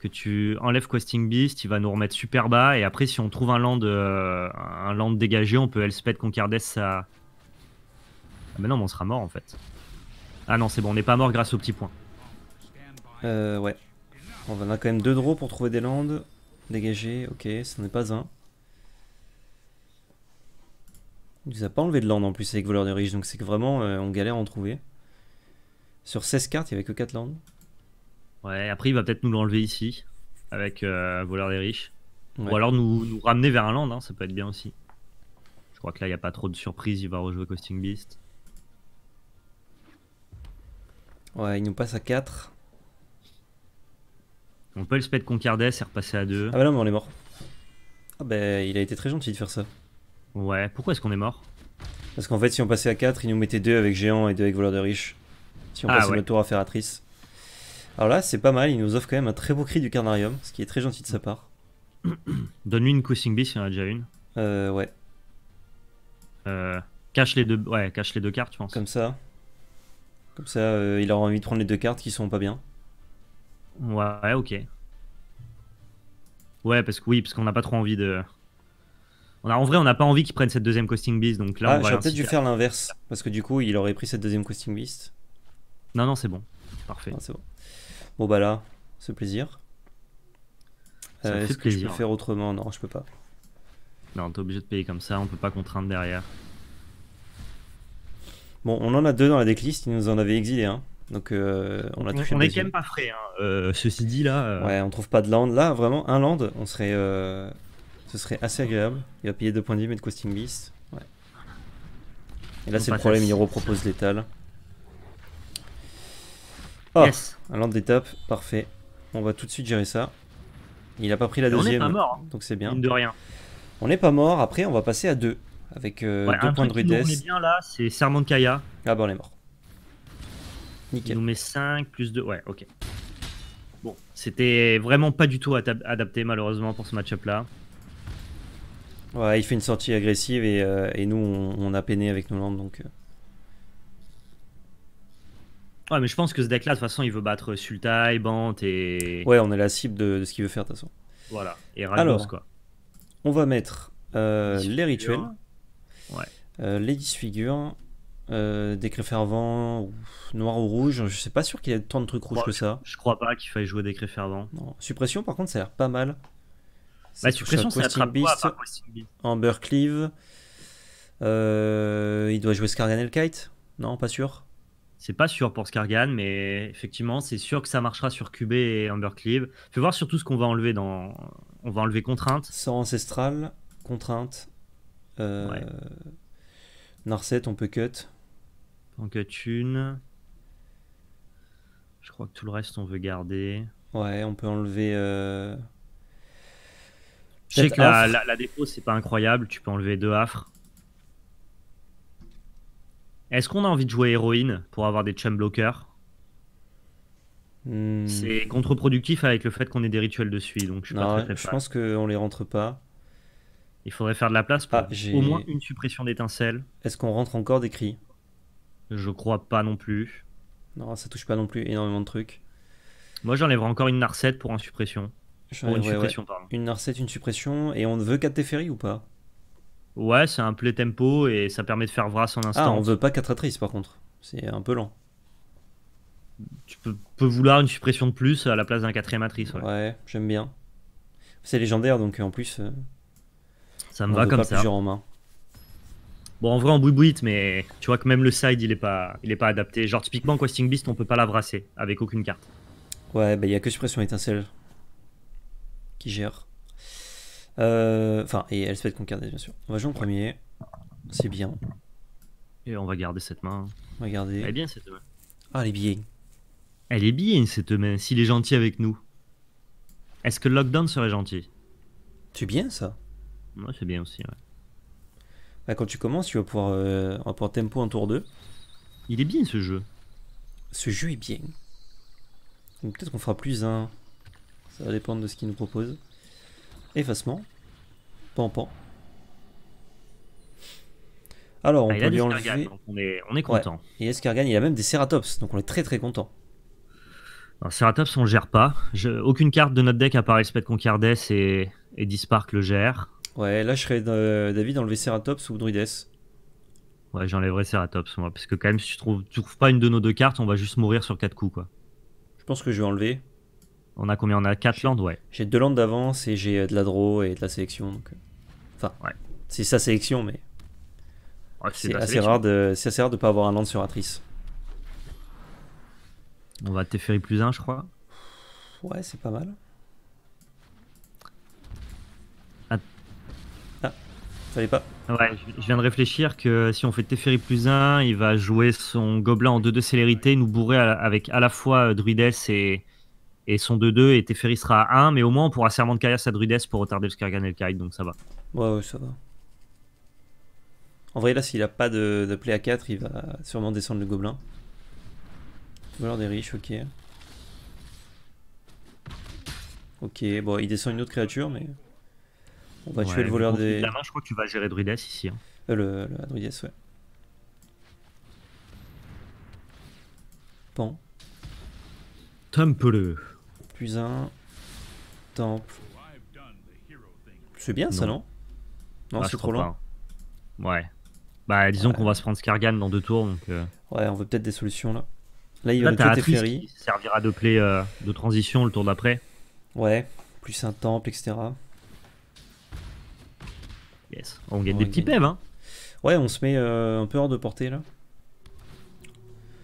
Speaker 1: que tu enlèves Questing Beast, il va nous remettre super bas. Et après, si on trouve un land, euh, un land dégagé, on peut Elspeth Concardès ça. Ah, mais non, mais on sera mort en fait. Ah non, c'est bon, on n'est pas mort grâce au petit point. Euh, ouais. On en a quand même deux draws pour trouver des landes. Dégagé, ok, ce n'est pas un. Il nous a pas enlevé de land en plus avec Voleur de riches donc c'est que vraiment euh, on galère à en trouver. Sur 16 cartes, il n'y avait que 4 landes. Ouais, après, il va peut-être nous l'enlever ici, avec euh, Voleur des Riches. Ou alors nous, nous, ramener vers un land, hein, ça peut être bien aussi. Je crois que là, il n'y a pas trop de surprises, il va rejouer Costing Beast. Ouais, il nous passe à 4. On peut le de Concardès et repasser à 2. Ah bah non, mais on est mort. Ah bah, il a été très gentil de faire ça. Ouais, pourquoi est-ce qu'on est mort Parce qu'en fait, si on passait à 4, il nous mettait 2 avec Géant et 2 avec Voleur de riches. Si on ah passait notre tour à Ferratrice. Alors là, c'est pas mal, il nous offre quand même un très beau cri du carnarium, ce qui est très gentil de sa part. (coughs) Donne-lui une Beast, il y en a déjà une. Euh, ouais. Euh, cache les deux, ouais, cache les deux cartes, tu pense. Comme ça. Comme ça, euh, il aura envie de prendre les deux cartes qui sont pas bien. Ouais, ok. Ouais, parce que oui, parce qu'on n'a pas trop envie de. On a, en vrai, on n'a pas envie qu'il prenne cette deuxième costing beast, donc là. Ah, j'aurais peut-être dû faire l'inverse, parce que du coup, il aurait pris cette deuxième costing beast. Non, non, c'est bon, parfait. Ah, c'est bon. Bon bah là, ce plaisir. Euh, est-ce que je peux faire autrement Non, je peux pas. Non, t'es obligé de payer comme ça, on peut pas contraindre derrière. Bon, on en a deux dans la decklist, il nous en avait exilé un. Donc euh, on a On est quand même pas frais. Hein. Euh, ceci dit là. Euh, ouais, on trouve pas de land. Là, vraiment, un land, on serait, ce serait assez agréable. Il va payer deux points de vie, mais de costing beast. Ouais. Et là, c'est le problème, il repropose l'étal. Oh, yes. un land d'étape, parfait. On va tout de suite gérer ça. Il a pas pris la deuxième. mort. Hein. Donc c'est bien. de rien. On n'est pas mort. Après, on va passer à deux. Avec euh, deux points de rudesse. on est bien là, c'est Sermon Kaya. Ah bah on est mort. Nickel. Il nous met 5 plus 2. Ouais, ok. Bon, c'était vraiment pas du tout adapté malheureusement pour ce match-up là. Ouais, il fait une sortie agressive et, euh, nous on, a peiné avec nos landes donc. Euh. Ouais, mais je pense que ce deck-là, de toute façon, il veut battre Sultai, Bant et. Ouais, on est la cible de, ce qu'il veut faire, de toute façon.
Speaker 2: Voilà. Et Ragnos, Alors, quoi.
Speaker 1: On va mettre euh, les, rituels. Ouais. Euh, les disfigures. Euh, décret fervent, noir ou rouge. Je sais pas sûr qu'il y ait tant de trucs rouges que ça. Je crois pas qu'il faille jouer décret fervent. Suppression, par contre, ça a l'air pas mal. Bah, suppression, ça quoi, Amber Cleave. il doit jouer Scargan Kite Non, pas sûr. C'est pas sûr pour Scargan, mais effectivement, c'est sûr que ça marchera sur QB et Amberclive. Faut voir surtout ce qu'on va enlever dans. On va enlever contrainte. Sans ancestral, contrainte. Euh, Narset, on peut cut. On cut une. Je crois que tout le reste, on veut garder. Ouais, on peut enlever. Euh, la, la, dépôt, c'est pas incroyable. Tu peux enlever deux Afres. Est-ce qu'on a envie de jouer héroïne pour avoir des chum blockers hmm. C'est contre-productif avec le fait qu'on ait des rituels dessus. Donc je, suis pas très, je pense qu'on les rentre pas. Il faudrait faire de la place pour ah, au moins une suppression d'étincelles. Est-ce qu'on rentre encore des cris Je crois pas non plus. Non, ça touche pas non plus énormément de trucs. Moi j'enlèverai encore une narcette pour, en suppression. une suppression. Une narcette, une suppression. Et on ne veut qu'à Teferi ou pas Ouais, c'est un play tempo et ça permet de faire Vrace en ah, instant. Ah, on veut pas 4 attrices par contre. C'est un peu lent. Tu peux, vouloir une suppression de plus à la place d'un quatrième attrice. Ouais, ouais j'aime bien. C'est légendaire donc euh, en plus. Euh, ça me va comme ça. en main. Bon, en vrai, en bouille mais tu vois que même le side, il est pas, il est pas adapté. Genre, typiquement, Questing Beast, on peut pas la brasser avec aucune carte. Ouais, bah, il y a que Suppression Étincelle qui gère. Euh, enfin, et elle se fait conquérir, bien sûr. On va jouer en premier. C'est bien. Et on va garder cette main. On va garder. Elle est bien cette main. Ah, elle est bien. Elle est bien cette main, s'il est gentil avec nous. Est-ce que lockdown serait gentil C'est bien ça. Moi, c'est bien aussi, ouais. Bah, quand tu commences, tu vas pouvoir, euh, tempo en tour 2. Il est bien ce jeu. Ce jeu est bien. Peut-être qu'on fera plus un. Ça va dépendre de ce qu'il nous propose. Effacement. Pampan. Alors, on ah, peut lui enlever. On est, content. Et Escargan, il a même des Ceratops, donc on est très très content. Alors, Ceratops, on le gère pas. Aucune carte de notre deck à part Elspeth Concardes et, et Dispark le gère. Ouais, là je serais euh, David enlever Ceratops ou Druides. Ouais, j'enlèverais Ceratops, moi, parce que quand même, si tu trouves, tu trouves pas une de nos deux cartes, on va juste mourir sur quatre coups, quoi. Je pense que je vais enlever. On a combien On a 4 landes, ouais. J'ai 2 landes d'avance et j'ai euh, de la draw et de la sélection. Donc... Euh, enfin, ouais. c'est sa sélection, mais. c'est assez, rare de... assez rare de pas avoir un land sur Atrice. On va Teferi plus 1, je crois. Ouais, c'est pas mal. Ah. ah, fallait pas. Ouais, je viens de réfléchir que si on fait Teferi plus 1, il va jouer son gobelin en 2-2 célérité, nous bourrer avec à la fois euh, Druides et, et son 2-2 et Teferi sera à 1, mais au moins on pourra serment de carrière à Druides pour retarder le Skargan et le Karid, donc ça va. Ouais, ouais, ça va. En vrai, là, s'il a pas de, de, play à 4, il va sûrement descendre le gobelin. Voleur des riches, ok. Ok, bon, il descend une autre créature, mais. On va tuer le voleur des. La main, je crois que tu vas gérer Druides ici. Hein. Euh, le, le Druides, ouais. Pan. Temple plus un. Temple. C'est bien ça, non Non, ah, c'est trop loin. Ouais. Bah, disons qu'on va se prendre Skargan dans deux tours. Donc, euh. Ouais, on veut peut-être des solutions là. Là, il va a le qui servira de play euh, de transition le tour d'après. Ouais, plus un temple, etc. Yes, on gagne des petits pèves hein. Ouais, on se met euh, un peu hors de portée là.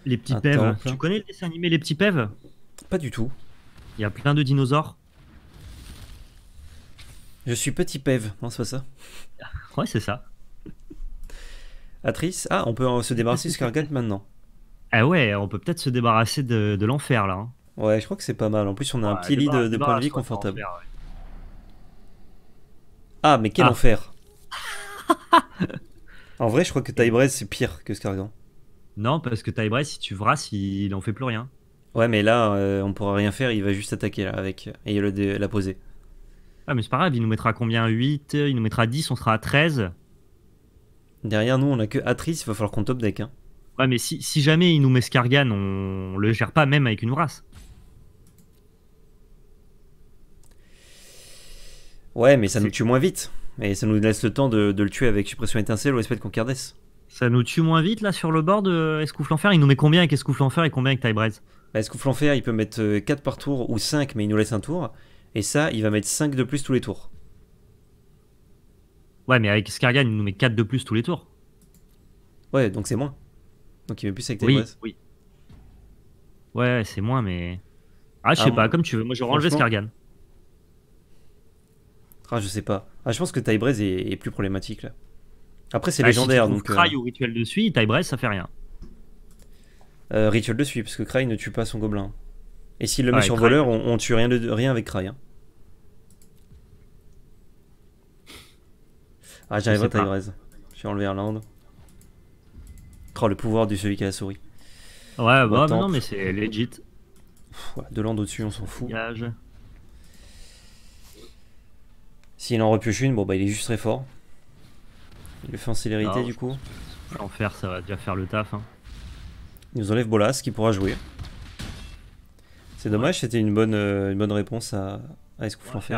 Speaker 1: Les petits pèves Tu connais le dessin animé Les petits pèves Pas du tout. Il y a plein de dinosaures. Je suis petit pève, non, c'est pas ça (laughs) Ouais, c'est ça. Atrice Ah, on peut euh, se débarrasser de Scargate maintenant. (laughs) Ah ouais, on peut peut-être se débarrasser de, l'enfer là. Hein. Ouais, je crois que c'est pas mal. En plus, on a un petit lit de, de de vie confortable. Ah, mais quel ah. enfer (laughs) En vrai, je crois que Tybrez c'est pire que Scargan. Non, parce que Tybrez si tu verras, il en fait plus rien. Ouais, mais là, euh, on pourra rien faire, il va juste attaquer là, avec et le, la poser. Ah, mais c'est pas grave, il nous mettra combien 8, il nous mettra 10, on sera à 13. Derrière nous, on a que Atrice, il va falloir qu'on top deck. Hein. Ouais, mais si, jamais il nous met Scargan, on... le gère pas même avec une race. Ouais, mais ça nous tue moins vite. Et ça nous laisse le temps de, le tuer avec suppression étincelle ou espèce de concardesse. Ça nous tue moins vite là sur le board, de euh, Enfer. Il nous met combien avec Escouffle Enfer et combien avec Tybrez bah, ce que Flanfer, hein, il peut mettre 4 euh, par tour ou 5, mais il nous laisse un tour. Et ça, il va mettre 5 de plus tous les tours. Ouais, mais avec Skargan il nous met 4 de plus tous les tours. Ouais, donc c'est moins. Donc il met plus avec tes Oui, Ouais, c'est moins, mais. Ah, je ah, sais pas, comme tu veux. Moi, je enlever Scargan. Ah, je sais pas. Ah, je pense que Tybrez est, plus problématique là. Après, c'est ah, légendaire. donc, euh, Cry au rituel dessus, ça fait rien euh, Ritual le parce que Cry ne tue pas son gobelin. Et s'il le met sur voleur, on, tue rien, de, rien avec Cry. Hein. Ah, j'arrive à je suis enlevé Land. Oh, le pouvoir de celui qui a la souris. Ouais, bah, non, mais c'est legit. de l'and au-dessus, on s'en fout. S'il en repioche une, bon bah il est juste très fort. Il le fait en célérité du coup. L'enfer, ça va déjà faire le taf. Hein. Il nous enlève Bolas qui pourra jouer. C'est dommage, c'était une bonne, euh, une bonne réponse à, à Escouf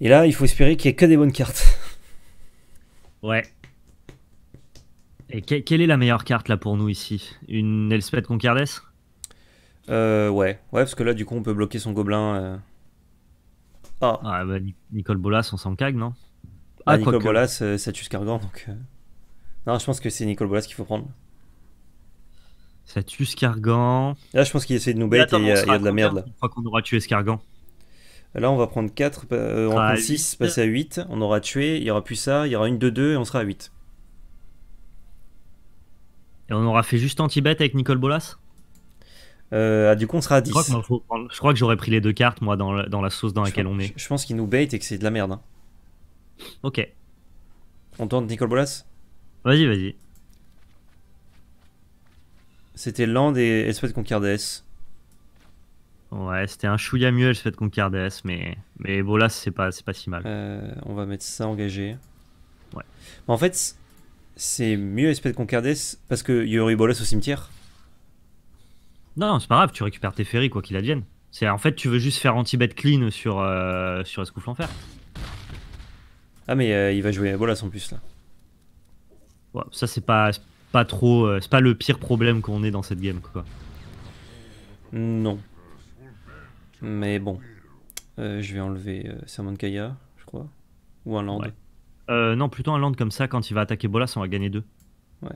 Speaker 1: Et là, il faut espérer qu'il n'y ait que des bonnes cartes. (laughs) Ouais. Et quelle est la meilleure carte là pour nous ici Une Elspeth Concardès euh, ouais, ouais, parce que là, du coup, on peut bloquer son gobelin. Euh. Ah. bah, Nicole Bolas, on s'en cague, non Ah, ah Nicole Bolas, ça euh, tue Scargan, donc. Euh. Non, je pense que c'est Nicole Bolas qu'il faut prendre. Ça tue Scargan. Là, je pense qu'il essaie de nous bait et il y, a de la merde là. Je crois qu'on aura tué Scargan. Là, on va prendre 4, on va 6, passer à 8. On aura tué, il y aura plus ça, il y aura une 2 2 et on sera à 8. Et on aura fait juste anti-bet avec Nicole Bolas euh, ah, du coup, on sera à 10. Je crois que, j'aurais pris les deux cartes, moi, dans, la, sauce dans laquelle on est. Je pense qu'il nous bait et que c'est de la merde. Hein. Ok. On tente Nicole Bolas Vas-y, vas-y. C'était Land et Elspeth Concardes. Ouais, c'était un chouïa mieux Espèce Concardes, mais, mais Bolas, c'est pas, pas si mal. Euh, on va mettre ça engagé. Ouais. en fait, c'est mieux espèce Concardes parce que Yuri Bolas au cimetière. Non, c'est pas grave, tu récupères tes ferries quoi qu'il advienne. C'est en fait tu veux juste faire anti-bet clean sur euh, sur Escouf fer Ah mais euh, il va jouer Bolas en plus là. ça c'est pas pas trop euh, c'est pas le pire problème qu'on ait dans cette game quoi. Non. Mais bon. Euh, je vais enlever Sermon Kaya, je crois. Ou un land. non, plutôt un land comme ça, quand il va attaquer Bolas, on va gagner deux. Ouais.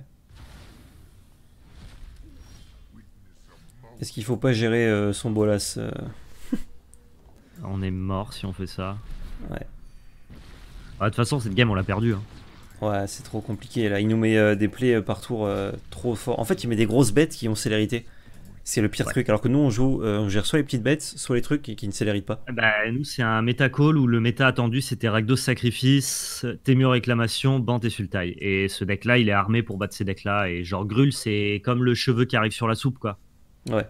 Speaker 1: Est-ce qu'il faut pas gérer euh, son bolas euh (laughs) On est mort si on fait ça. Ouais. Ah, de toute façon, cette game, on l'a perdue. Hein. Ouais, c'est trop compliqué. Là, il nous met euh, des plays par tour trop fort. En fait, il met des grosses bêtes qui ont célérité. C'est le pire truc. Alors que nous, on joue, on gère soit les petites bêtes, soit les trucs qui, ne céléritent pas. Bah, nous, c'est un méta call où le méta attendu, c'était Ragdos Sacrifice, Temur Réclamation, Bant et Sultai. Et ce deck-là, il est armé pour battre ces decks-là. Et genre, Grul, c'est comme le cheveu qui arrive sur la soupe, quoi. Ouais.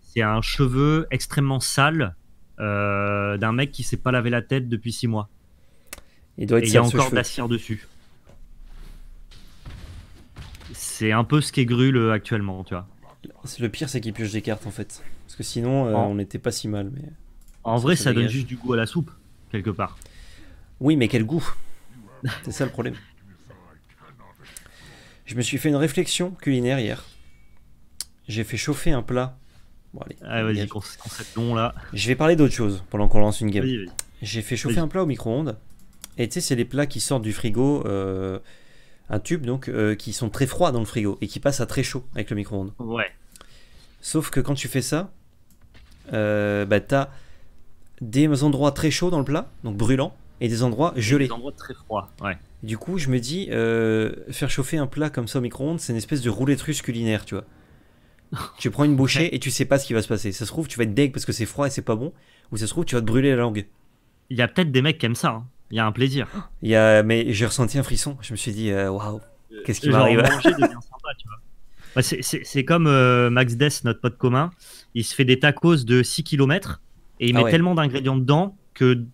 Speaker 1: C'est un cheveu extrêmement sale euh, d'un mec qui s'est pas lavé la tête depuis 6 mois. Il doit être il y a encore de la cire dessus. C'est un peu ce est Grul euh, actuellement, tu vois. Le pire, c'est qu'il pioche des cartes en fait. Parce que sinon, euh, on n'était pas si mal. Mais... En vrai, ça donne juste du goût à la soupe, quelque part. Oui, mais quel goût C'est ça le problème. Je me suis fait une réflexion culinaire hier j'ai fait chauffer un plat. Bon, allez. Ah, vas long là. Je vais parler d'autre chose pendant qu'on lance une game. J'ai fait chauffer un plat au micro-ondes. Et tu sais, c'est les plats qui sortent du frigo, euh, un tube donc, euh, qui sont très froids dans le frigo et qui passent à très chaud avec le micro-ondes. Ouais. Sauf que quand tu fais ça, euh, bah, t'as des endroits très chauds dans le plat, donc brûlants, et des endroits gelés. Des endroits très froids, ouais. Du coup, je me dis, faire chauffer un plat comme ça au micro-ondes, c'est une espèce de roulette russe culinaire, tu vois. (laughs) tu prends une bouchée et tu sais pas ce qui va se passer. Ça se trouve, tu vas être deg parce que c'est froid et c'est pas bon, ou ça se trouve, tu vas te brûler la langue. Il y a peut-être des mecs qui aiment ça. Hein. Il y a un plaisir. y mais j'ai ressenti un frisson. Je me suis dit, euh, waouh, qu'est-ce qui m'arrive bah, C'est comme euh, Max Dess, notre pote commun. Il se fait des tacos de 6 km et il ah met tellement d'ingrédients dedans que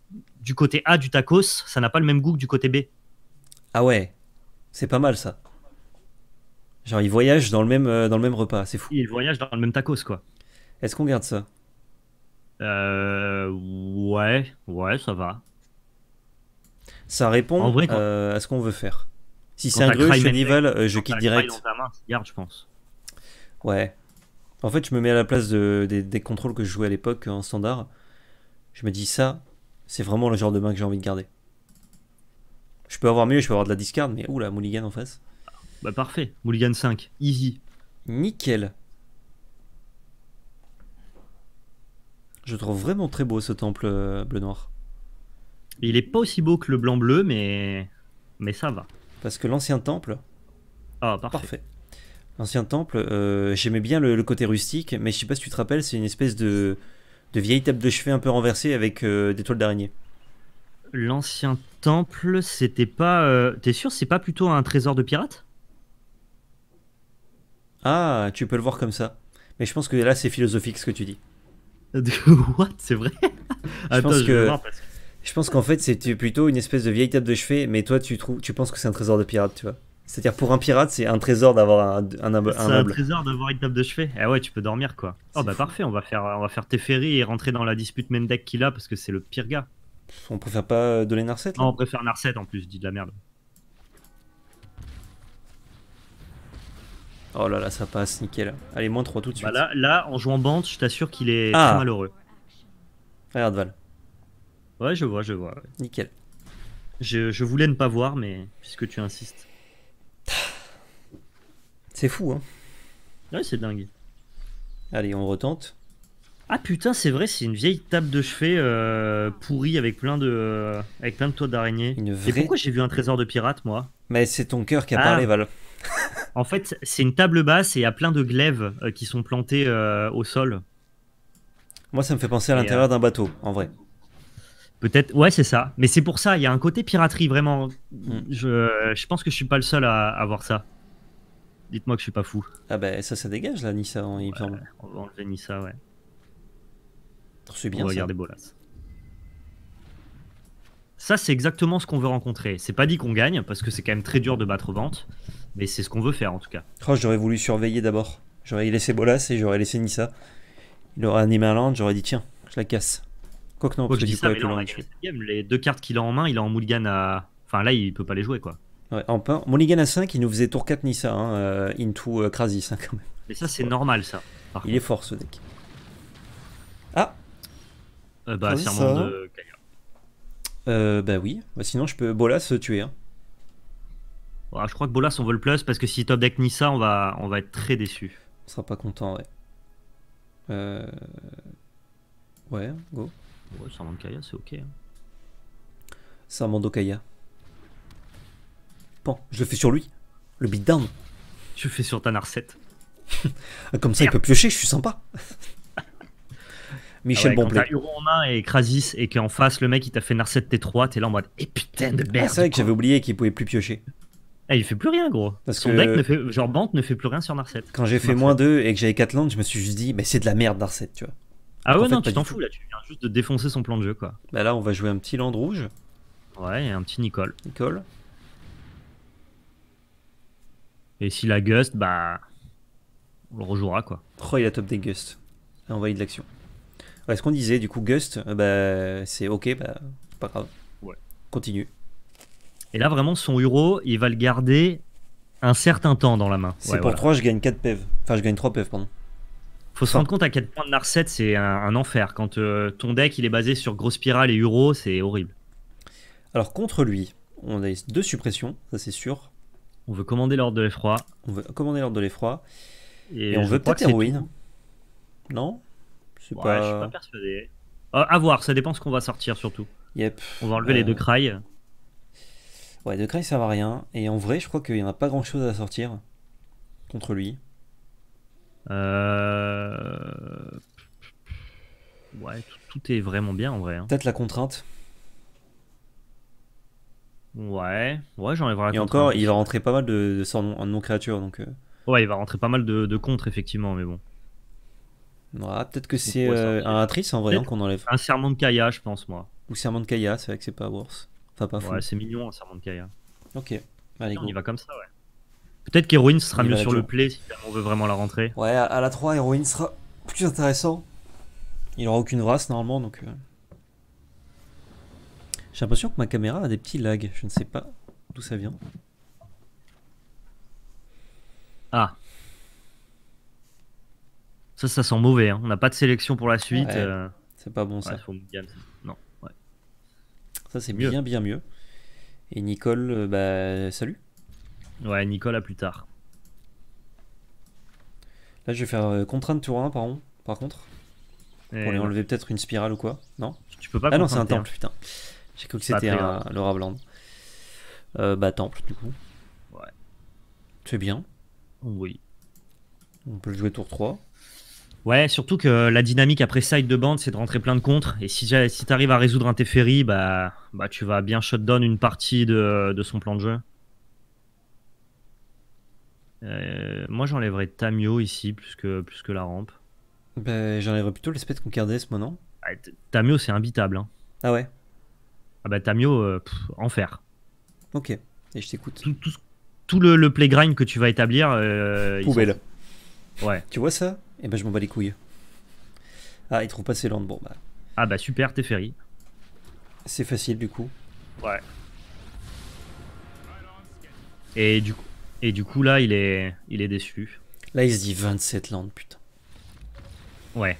Speaker 1: du côté A du tacos, ça n'a pas le même goût que du côté B. Ah ouais, c'est pas mal ça. Genre, ils voyagent dans le même, euh, dans le même repas, c'est fou. Ils voyagent dans le même tacos, quoi. Est-ce qu'on garde ça euh, Ouais, ouais, ça va. Ça répond euh, à ce qu'on veut faire. Si c'est un gros euh, je je quitte direct. garde, je pense. Ouais. En fait, je me mets à la place des, contrôles que je jouais à l'époque en standard. Je me dis, ça, c'est vraiment le genre de main que j'ai envie de garder. Je peux avoir mieux, je peux avoir de la discard, mais oula, Mulligan en face. Bah parfait, Mulligan 5, easy. Nickel. Je trouve vraiment très beau ce temple euh, bleu-noir. Il est pas aussi beau que le blanc-bleu, mais... mais ça va. Parce que l'ancien temple... Ah, parfait. parfait. L'ancien temple, euh, j'aimais bien le, côté rustique, mais je sais pas si tu te rappelles, c'est une espèce de, vieille table de chevet un peu renversée avec euh, des toiles d'araignée. L'ancien temple, c'était pas... T'es sûr, c'est pas plutôt un trésor de pirates ah, tu peux le voir comme ça. Mais je pense que là, c'est philosophique ce que tu dis. (laughs) What C'est vrai je pense que. pense qu'en fait, c'est plutôt une espèce de vieille table de chevet, mais toi, tu, trouves, tu penses que c'est un trésor de pirate, tu vois. C'est-à-dire, pour un pirate, c'est un trésor d'avoir un, un, un, C'est un trésor d'avoir une table de chevet. Eh ouais, tu peux dormir, quoi. Oh, bah parfait, on va faire, on va faire Teferi et rentrer dans la dispute Mendek qu'il a, parce que c'est le pire gars. On préfère pas euh, donner Narset Non, on préfère Narset en plus, dis de la merde. Oh là là, ça passe, nickel. Allez, moins 3 tout de bah suite. là, en jouant bande, je t'assure qu'il est ah. malheureux. Regarde Val. Ouais, je vois, je vois. Nickel. Je, voulais ne pas voir, mais puisque tu insistes. C'est fou, hein Ouais, c'est dingue. Allez, on retente. Ah putain, c'est vrai, c'est une vieille table de chevet euh, pourrie avec plein de, euh, avec plein de toits d'araignée. pourquoi j'ai vu un trésor de pirate, moi Mais c'est ton cœur qui a parlé, ah. Val. (laughs) en fait, c'est une table basse et il y a plein de glaives euh, qui sont plantés euh, au sol. Moi, ça me fait penser à l'intérieur euh, d'un bateau, en vrai. Peut-être, ouais, c'est ça. Mais c'est pour ça, il y a un côté piraterie, vraiment. Hmm. Je, pense que je suis pas le seul à, avoir ça. Dites-moi que je suis pas fou. Ah bah ça, ça dégage là, Nissa, hein, on, va enlever Nissa, ouais. bien. ça. Ça, c'est exactement ce qu'on veut rencontrer. C'est pas dit qu'on gagne, parce que c'est quand même très dur de battre Vente. Mais c'est ce qu'on veut faire en tout cas. Oh, j'aurais voulu surveiller d'abord. J'aurais laissé Bolas et j'aurais laissé Nissa. Il aurait animé un land, j'aurais dit tiens, je la casse. Quoi oh, que non, je Les deux cartes qu'il a en main, il a en Mulligan à. Enfin là, il peut pas les jouer quoi. Ouais, en Mulligan à 5, il nous faisait tour 4 Nissa, hein, euh, into euh, Krasis hein, quand même. Mais ça, c'est normal ça. il est fort ce deck. Ah euh, Bah, serment de bah oui, bah, sinon je peux Bolas tuer. Hein je crois que Bolas on veut le plus parce que si top deck Nissa, on va, on va être très déçu. On sera pas content, ouais. Euh, ouais, go. Ouais, Kaya, c'est ok. Hein. Sarmando Kaya. Bon, je le fais sur lui. Le beatdown. Je fais sur ta Narset. (laughs) Comme ça, il peut piocher, je suis sympa. (laughs) Michel bon ah ouais, Bonplay. Quand t'as en main et Krasis et qu'en face, le mec, il t'a fait Narset T3, t'es là en mode, et eh putain de merde. Ah, c'est vrai que j'avais oublié qu'il pouvait plus piocher. Ah, il fait plus rien, gros. Parce Son deck ne fait, genre bant ne fait plus rien sur Narset. Quand j'ai fait moins 2 et que j'avais 4 landes, je me suis juste dit, mais c'est de la merde Narset, tu vois. Ah ouais, non, tu t'en fous là, tu viens juste de défoncer son plan de jeu, quoi. Bah là, on va jouer un petit land rouge. Ouais, et un petit Nicole. Nicole. Et s'il a Gust, bah. On le rejouera, quoi. Oh, il a top des Gust. On de l'action. Ouais, ce qu'on disait, du coup, Gust, euh, bah, c'est ok, bah, pas grave. Ouais. Continue. Et là, vraiment, son euro, il va le garder un certain temps dans la main. C'est pour 3, je gagne 4 PEV. Enfin, je gagne 3 PEV, pardon. Faut se rendre compte à quel point de Narset, c'est un, enfer. Quand euh, ton deck, il est basé sur Grosse Spirale et euro, c'est horrible. Alors, contre lui, on a deux suppressions, ça c'est sûr. On veut commander l'ordre de l'effroi. On veut commander l'ordre de l'effroi. Et, on veut peut-être héroïne. Non Je ouais, suis pas persuadé. A ah, à voir, ça dépend ce qu'on va sortir surtout. Yep. On va enlever les euh. deux crailles. Ouais, de créer ça va rien. Et en vrai, je crois qu'il n'y en a pas grand chose à sortir contre lui. Euh... Ouais, tout, est vraiment bien en vrai. Hein. Peut-être la contrainte. Ouais, ouais, j'enlèverai ai Et encore, il va rentrer pas mal de, de sorts non, non créatures donc. Euh. Ouais, il va rentrer pas mal de, contre, effectivement, mais bon. Ouais, peut-être que c'est euh, un attrice en vrai hein, qu'on enlève. Un serment de Kaya, je pense moi. Ou serment de Kaya, c'est vrai que c'est pas worse pas c'est mignon, un serment de Ok. on y va comme ça, ouais. Peut-être qu'Héroïne sera mieux sur le play si on veut vraiment la rentrer. Ouais, à la 3, Héroïne sera plus intéressant. Il aura aucune race normalement, donc. Euh. J'ai l'impression que ma caméra a des petits lags. Je ne sais pas d'où ça vient. Ah. Ça, ça sent mauvais. Hein. On n'a pas de sélection pour la suite. Euh. C'est pas bon ça. Ça, c'est bien, bien mieux. Et Nicole, euh, bah, salut. Ouais, Nicole, à plus tard. Là, je vais faire euh, contrainte tour 1, par, par contre. pour eh lui enlever peut-être une spirale ou quoi. Non Tu peux pas Ah non, c'est un temple, hein. putain. J'ai cru que c'était un Laura Bland. Euh, bah, temple, du coup. Ouais. C'est bien. Oui. On peut le jouer tour 3. Ouais, surtout que la dynamique après side de bande, c'est de rentrer plein de contre Et si, si tu arrives à résoudre un Teferi, bah, bah tu vas bien shutdown une partie de, son plan de jeu. Euh, moi, j'enlèverais Tamio ici, plus que, la rampe. Ben, j'enlèverais plutôt l'espèce de Concardes, moment ah, Tamio, c'est imbitable. Hein. Ah ouais Ah bah, Tamio, euh, enfer. Ok, et je t'écoute. Tout, le, play playgrind que tu vas établir. Euh, Poubelle. Ouais. Tu vois ça et eh bah ben, je m'en bats les couilles. Ah, il trouve pas landes, bon bah. Ah bah super, t'es ferry. C'est facile du coup. Ouais. Et du coup, et du coup là, il est, il est déçu. Là, il se dit 27 landes, putain. Ouais.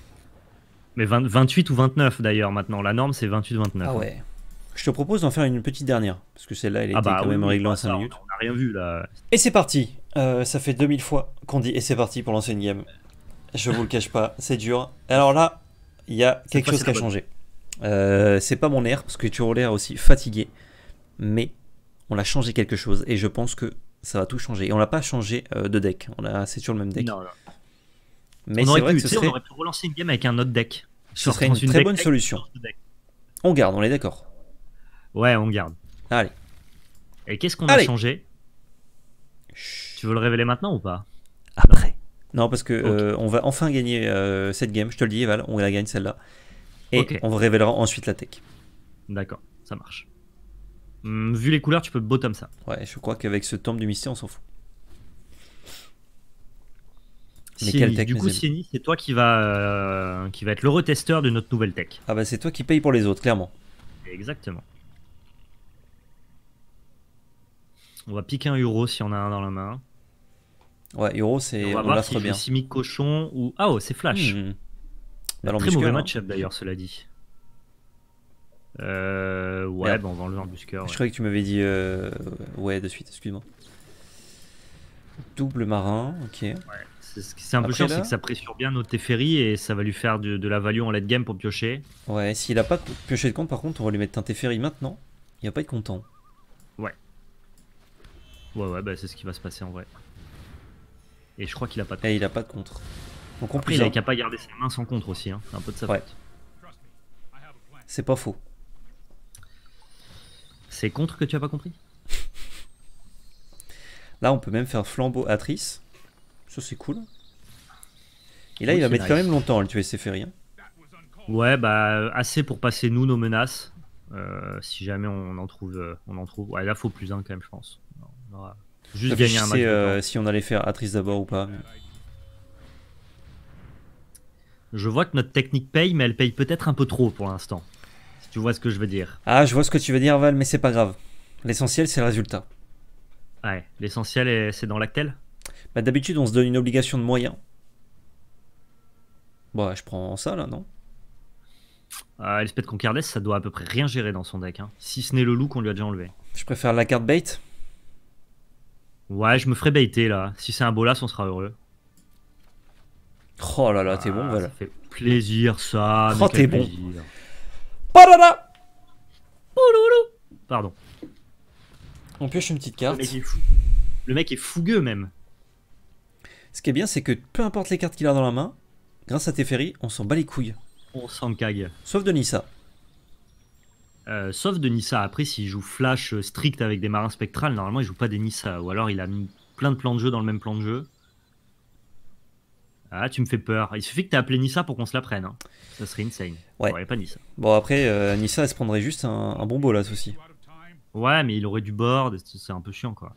Speaker 1: Mais 28 ou 29 d'ailleurs maintenant. La norme, c'est 28-29. Ah hein. ouais. Je te propose d'en faire une petite dernière. Parce que celle-là, elle est ah bah quand même réglant réglée en 5 bah minutes. On a rien vu là. Et c'est parti. Euh, ça fait 2000 fois qu'on dit et c'est parti pour lancer une game. Je vous le cache pas, c'est dur. Alors là, il y a quelque chose qui a changé. Euh, c'est pas mon air, parce que tu as l'air aussi fatigué. Mais on a changé quelque chose, et je pense que ça va tout changer. Et on l'a pas changé euh, de deck. On c'est toujours le même deck. Mais on aurait, pu, que on aurait pu relancer une game avec un autre deck. Ce serait une, très bonne solution. On garde, on est d'accord. Ouais, on garde. Allez. Et qu'est-ce qu'on a changé Tu veux le révéler maintenant ou pas non, parce que euh, on va enfin gagner euh, cette game, je te le dis, Val, on la gagne celle-là. Et on révélera ensuite la tech. D'accord, ça marche. Hum, vu les couleurs, tu peux bottom ça. Ouais, je crois qu'avec ce temple du mystère, on s'en fout. Mais du coup, Sieni, c'est toi qui va, euh, qui va être le retesteur de notre nouvelle tech. Ah bah c'est toi qui paye pour les autres, clairement. Exactement. On va piquer un euro si on a un dans la main. Ouais, Euro c'est. On va voir bien. Cochon ou. Ah, oh, c'est Flash. Bah, très mauvais hein. match d'ailleurs, cela dit. Euh, ouais, bah, on va enlever l'embuscure. Je croyais que tu m'avais dit. Euh, ouais, de suite, excuse-moi. Double marin, ok. c'est un peu chiant, c'est que ça pressure bien notre Teferi et ça va lui faire de, la value en late game pour piocher. Ouais, s'il a pas pioché de compte, par contre, on va lui mettre un Teferi maintenant. Il va pas être content. Ouais. Ouais, ouais, bah, c'est ce qui va se passer en vrai. Et je crois qu'il a pas de contre. Et il a pas de contre. Donc il a hein. pas gardé ses mains sans contre aussi. Hein. C'est un peu de sa ouais. C'est pas faux. C'est contre que tu as pas compris Là, on peut même faire flambeau Atrice. Ça, c'est cool. Et là, il va mettre quand même longtemps à le tuer rien. Ouais, bah assez pour passer nous nos menaces. Euh, si jamais on en trouve, euh, on en trouve. Ouais, là, faut plus un quand même, je pense. Juste gagner un match. Euh, si on allait faire Atris d'abord ou pas. Je vois que notre technique paye, mais elle paye peut-être un peu trop pour l'instant. Si tu vois ce que je veux dire. Ah, je vois ce que tu veux dire, Val, mais c'est pas grave. L'essentiel, c'est le résultat. Ouais, l'essentiel, c'est dans l'actel bah, D'habitude, on se donne une obligation de moyens. Bah, je prends ça là, non euh, ah, de Concardes, ça doit à peu près rien gérer dans son deck, hein. si ce n'est le loup qu'on lui a déjà enlevé. Je préfère la carte bait Ouais, je me ferai baiter là. Si c'est un bolas, on sera heureux. Oh là là, t'es bon, ah, voilà. Ça fait plaisir ça. Oh, t'es bon. Pardon. On pioche une petite carte. Le mec, est fougueux même. Ce qui est bien, c'est que peu importe les cartes qu'il a dans la main, grâce à Teferi, on s'en bat les couilles. On s'en cague. Sauf de Nissa. Euh, sauf de Nissa. Après, s'il joue flash euh, strict avec des marins spectrales, normalement, il joue pas des Nissa. Ou alors, il a mis plein de plans de jeu dans le même plan de jeu. Ah, tu me fais peur. Il suffit que tu appelé Nissa pour qu'on se la prenne. Hein. Ça serait insane. Ouais. pas Bon, après, euh, Nissa, elle se prendrait juste un, bon bolas aussi. Ouais, mais il aurait du board. C'est un peu chiant, quoi.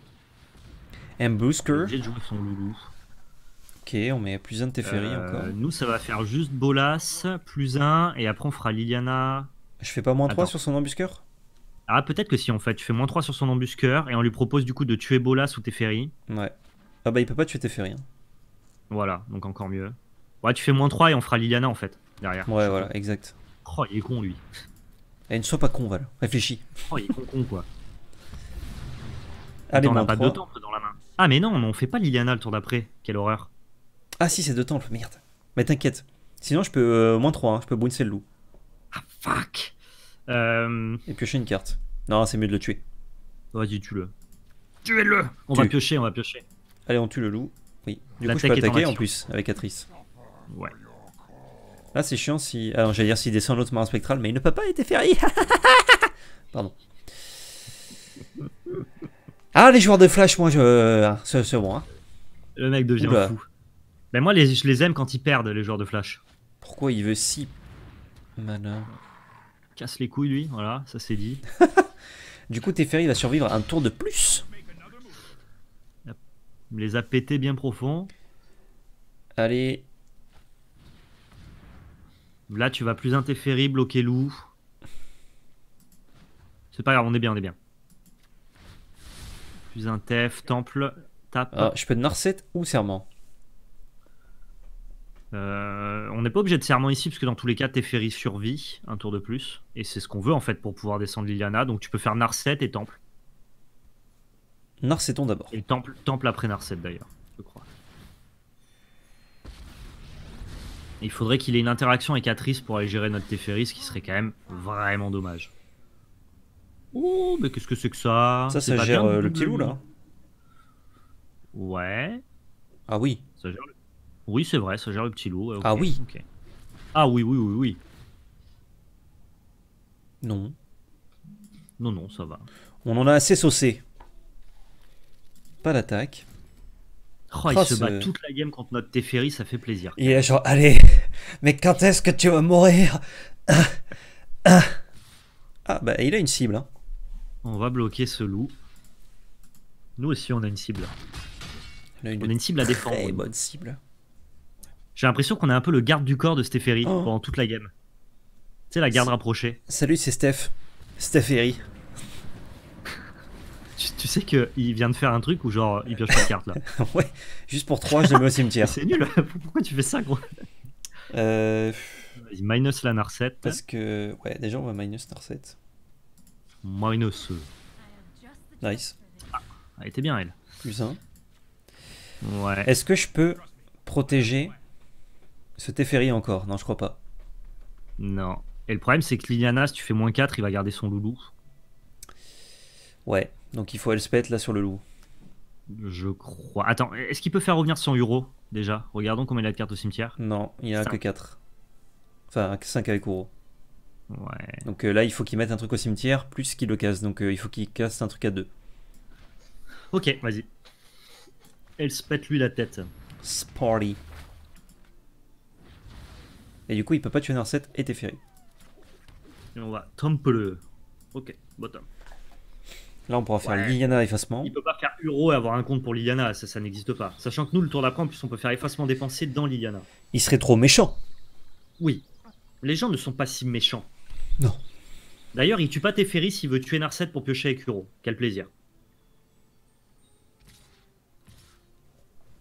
Speaker 1: Embusker. J'ai son Ok, on met plus un de Teferi encore. Nous, ça va faire juste Bolas, plus un, et après on fera Liliana, je fais pas moins 3 sur son embusqueur Ah, peut-être que si en fait. Tu fais moins 3 sur son embusqueur et on lui propose du coup de tuer Bola sous Teferi. Ouais. Ah bah il peut pas tuer Teferi. Hein. Voilà, donc encore mieux. Ouais, tu fais moins 3 et on fera Liliana en fait derrière. Ouais, voilà, exact. Oh, il est con lui. Et eh, ne sois pas con, Val. Réfléchis. Oh, il est con, con quoi. Allez, on a pas dans la main. Ah, mais non, on fait pas Liliana le tour d'après. Quelle horreur. Ah, si, c'est deux temples, merde. Mais t'inquiète. Sinon, je peux. Euh, moins 3, hein. je peux brunser le loup. Ah fuck euh, Et piocher une carte. Non, c'est mieux de le tuer. Vas-y, tue-le. Tuez-le On va piocher, on va piocher. Allez, on tue le loup. Oui. Du coup, je attaquer en plus avec Atrice. Ouais. Là, c'est chiant si. Alors, ah j'allais dire s'il descend l'autre marin spectral, mais il ne peut pas, être ferri. (laughs) Pardon. Ah, les joueurs de Flash, moi, je. Ah, c'est bon, hein. Le mec devient fou. Mais moi, les, je les aime quand ils perdent, les joueurs de Flash. Pourquoi il veut si Mana. Casse les couilles, lui, voilà, ça c'est dit. (laughs) du coup, Teferi va survivre un tour de plus. Il les a pété bien profond. Allez. Là, tu vas plus un Teferi, bloquer loup. C'est pas grave, on est bien, on est bien. Plus un Tef, temple, tape. Ah, je peux Narset ou serment euh, on n'est pas obligé de serment ici, parce que dans tous les cas, Teferi survit un tour de plus. Et c'est ce qu'on veut en fait pour pouvoir descendre Liliana. Donc tu peux faire Narset et Temple. Narseton d'abord. Et Temple, temple après Narset d'ailleurs, je crois. Il faudrait qu'il ait une interaction avec Atrice pour aller gérer notre Teferi, ce qui serait quand même vraiment dommage. Oh, mais qu'est-ce que c'est que ça Ça, ça gère euh, le petit loup là Ouais. Ah oui. Ça gère le oui, c'est vrai, ça gère le petit loup. Ah oui Ah oui, oui, oui, oui. Non. Non, non, ça va. On en a assez saucé. Pas d'attaque. Oh, il se bat euh, toute la game contre notre Teferi, ça fait plaisir. Il est genre, allez, mais quand est-ce que tu vas mourir ah, bah il a une cible. Hein. On va bloquer ce loup. Nous aussi, on a une cible. On a une, cible à défendre. Très bonne cible. J'ai l'impression qu'on a un peu le garde du corps de Stéphérie oh. pendant toute la game. Tu sais, la garde rapprochée. Salut, c'est Steph. Stéphérie. (laughs) tu, sais sais qu'il vient de faire un truc où genre il pioche pas de carte là. (laughs) ouais, juste pour 3, je le mets au cimetière. (laughs) c'est nul, pourquoi tu fais ça gros euh... Vas-y, minus la Narset. Hein. Parce que, ouais, déjà on va minus Narset. Minus. Nice. Ah, elle était bien elle. Plus 1. Ouais. Est-ce que je peux protéger ce Teferi encore, non, je crois pas. Non. Et le problème, c'est que Liliana, si tu fais moins 4, il va garder son loulou. Ouais, donc il faut Elspeth là sur le loup. Je crois. Attends, est-ce qu'il peut faire revenir son euro déjà Regardons combien il a de cartes au cimetière. Non, il n'y a que 4. Enfin, 5 avec euro. Ouais. Donc euh, là, il faut qu'il mette un truc au cimetière plus qu'il le casse. Donc euh, il faut qu'il casse un truc à 2. Ok, vas-y. Elspeth lui la tête. Sporty. Et du coup, il peut pas tuer Narset et Teferi. on va le. Ok, bottom. Là, on pourra faire Liliana effacement. Il peut pas faire Uro et avoir un compte pour Liliana, ça, ça n'existe pas. Sachant que nous, le tour d'après, en plus, on peut faire effacement dépensé dans Liliana. Il serait trop méchant. Oui. Les gens ne sont pas si méchants. Non. D'ailleurs, il tue pas Teferi s'il veut tuer Narset pour piocher avec Uro. Quel plaisir.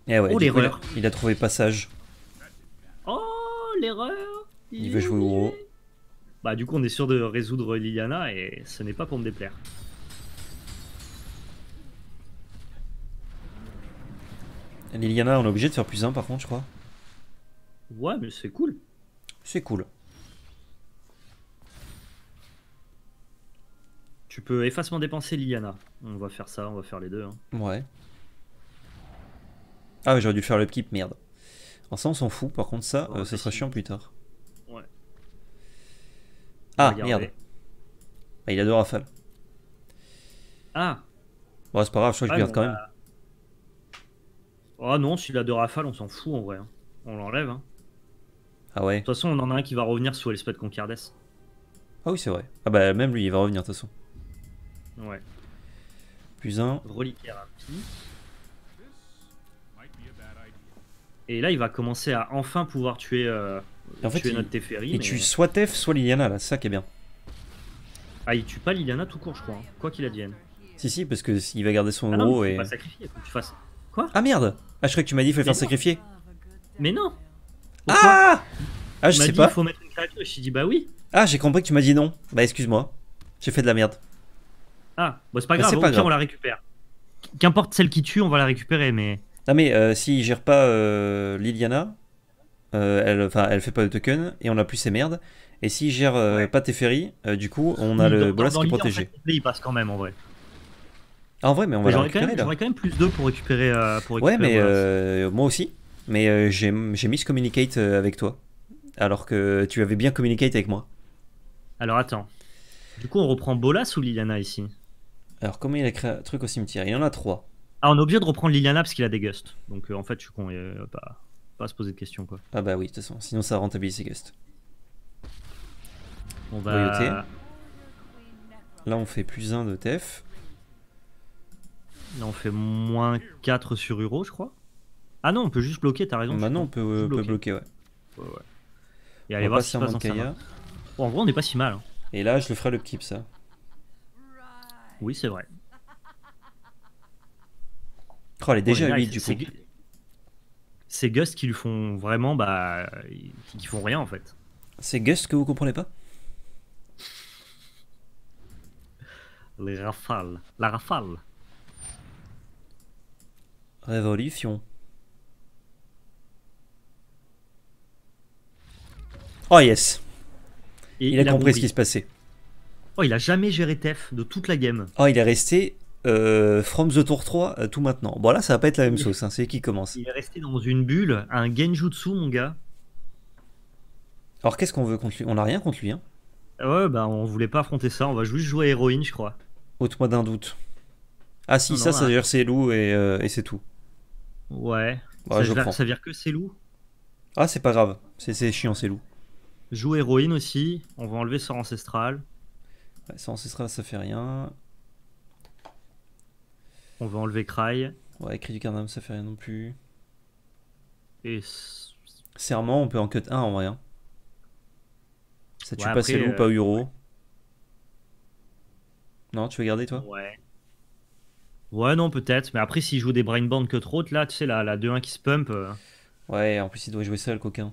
Speaker 1: Eh oh, l'erreur. Il a trouvé passage l'erreur. Il, veut jouer au Bah, du coup, on est sûr de résoudre Liliana et ce n'est pas pour me déplaire. Liliana, on est obligé de faire plus un par contre, je crois. Ouais, mais c'est cool. C'est cool. Tu peux effacement dépenser Liliana. On va faire ça, on va faire les deux. Hein. Ouais. Ah, j'aurais dû faire le petit merde ça on s'en fout, par contre ça, ça euh, sera chiant plus tard. Ouais. Ah, merde. Ah, il a deux rafales. Ah Bon, c'est pas grave, je crois que ah, garde quand même. Bah. Ah oh, non, s'il a deux rafales, on s'en fout en vrai. Hein. On l'enlève. Hein. Ah ouais De toute façon, on en a un qui va revenir sous l'espèce de Concardes. Ah oui, c'est vrai. Ah bah même lui, il va revenir de toute façon. Ouais. Plus un. Reliquaire à Et là, il va commencer à enfin pouvoir tuer, euh, notre Teferi. Il, tue euh, soit Tef, soit Liliana, là, ça qui est bien. Ah, il tue pas Liliana tout court, je crois, hein, quoi qu'il advienne. Si, si, parce qu'il va garder son ah et. Pas sacrifier, Quoi Ah merde Ah, je croyais que tu m'as dit qu'il fallait faire sacrifier. Mais non Ah Ah, je sais pas. dit bah oui. Ah, j'ai compris que tu m'as dit non. Bah, excuse-moi. J'ai fait de la merde. Ah, Bon, c'est pas bah, grave, grave. on la récupère. Qu'importe celle qui tue, on va la récupérer, mais. Non mais si euh, s'il gère pas euh, Liliana, euh, elle, enfin, elle fait pas de token et on a plus ses merdes. Et s'il gère pas Teferi, du coup on a le Bolas qui est protégé. il passe quand même en vrai. Ah, en vrai, mais on va J'aurais quand même plus 2 pour récupérer. pour ouais, mais moi aussi. Mais j'ai mis communicate avec toi. Alors que tu avais bien communicate avec moi. Alors attends. Du coup, on reprend Bolas ou Liliana ici Alors, comment il a créé un truc au cimetière Il y en a trois. Ah, on est obligé de reprendre Liliana parce qu'il a des gusts. Donc euh, en fait, je suis con, et, euh, pas, pas se poser de questions quoi. Ah bah oui, de toute façon, sinon ça rentabilise ses gusts. On va. Là, on fait plus 1 de TF. Là, on fait moins 4 sur Euro, je crois. Ah non, on peut juste bloquer, t'as raison. Maintenant, bah non on peut, euh, bloquer. ouais. ouais, ouais. Et aller voir si passe en hein. Kaya. Bon, en gros on est pas si mal. Hein. Et là, je le ferai le keep, ça. Oui, c'est vrai. Oh, est déjà du coup. C'est Gust qui lui font vraiment. Bah, qui font rien en fait. C'est Gust que vous comprenez pas Les rafales. La rafale. Révolution. Oh yes. il, a, compris ce qui se passait. Oh, il a jamais géré Tef de toute la game. Oh, il est resté euh, From the Tour 3 euh, tout maintenant. Bon, là, ça va pas être la même sauce. Hein, c'est qui commence Il est resté dans une bulle, un Genjutsu, mon gars. Alors, qu'est-ce qu'on veut contre lui On a rien contre lui. Hein ah ouais, bah, on voulait pas affronter ça. On va juste jouer héroïne, je crois. Autre moi d'un doute. Ah, si, ça, ça veut dire c'est loup euh, et, c'est tout. Ouais. ça, veut dire que c'est loup Ah, c'est pas grave. C'est chiant, c'est loup. Joue héroïne aussi. On va enlever sort ancestral. Ouais, sort ancestral, ça fait rien. On va enlever Cry. Ouais, Cri du cardinal, ça fait rien non plus. Et. Serment, on peut en cut 1 en vrai. Hein. Ça tue pas ses euh, pas Euro Non, tu veux garder toi Ouais. Ouais, non, peut-être. Mais après, s'il joue des Brain Band que trop, là, tu sais, la, la 2-1 qui se pump. Euh. Ouais, en plus, il doit jouer seul, coquin.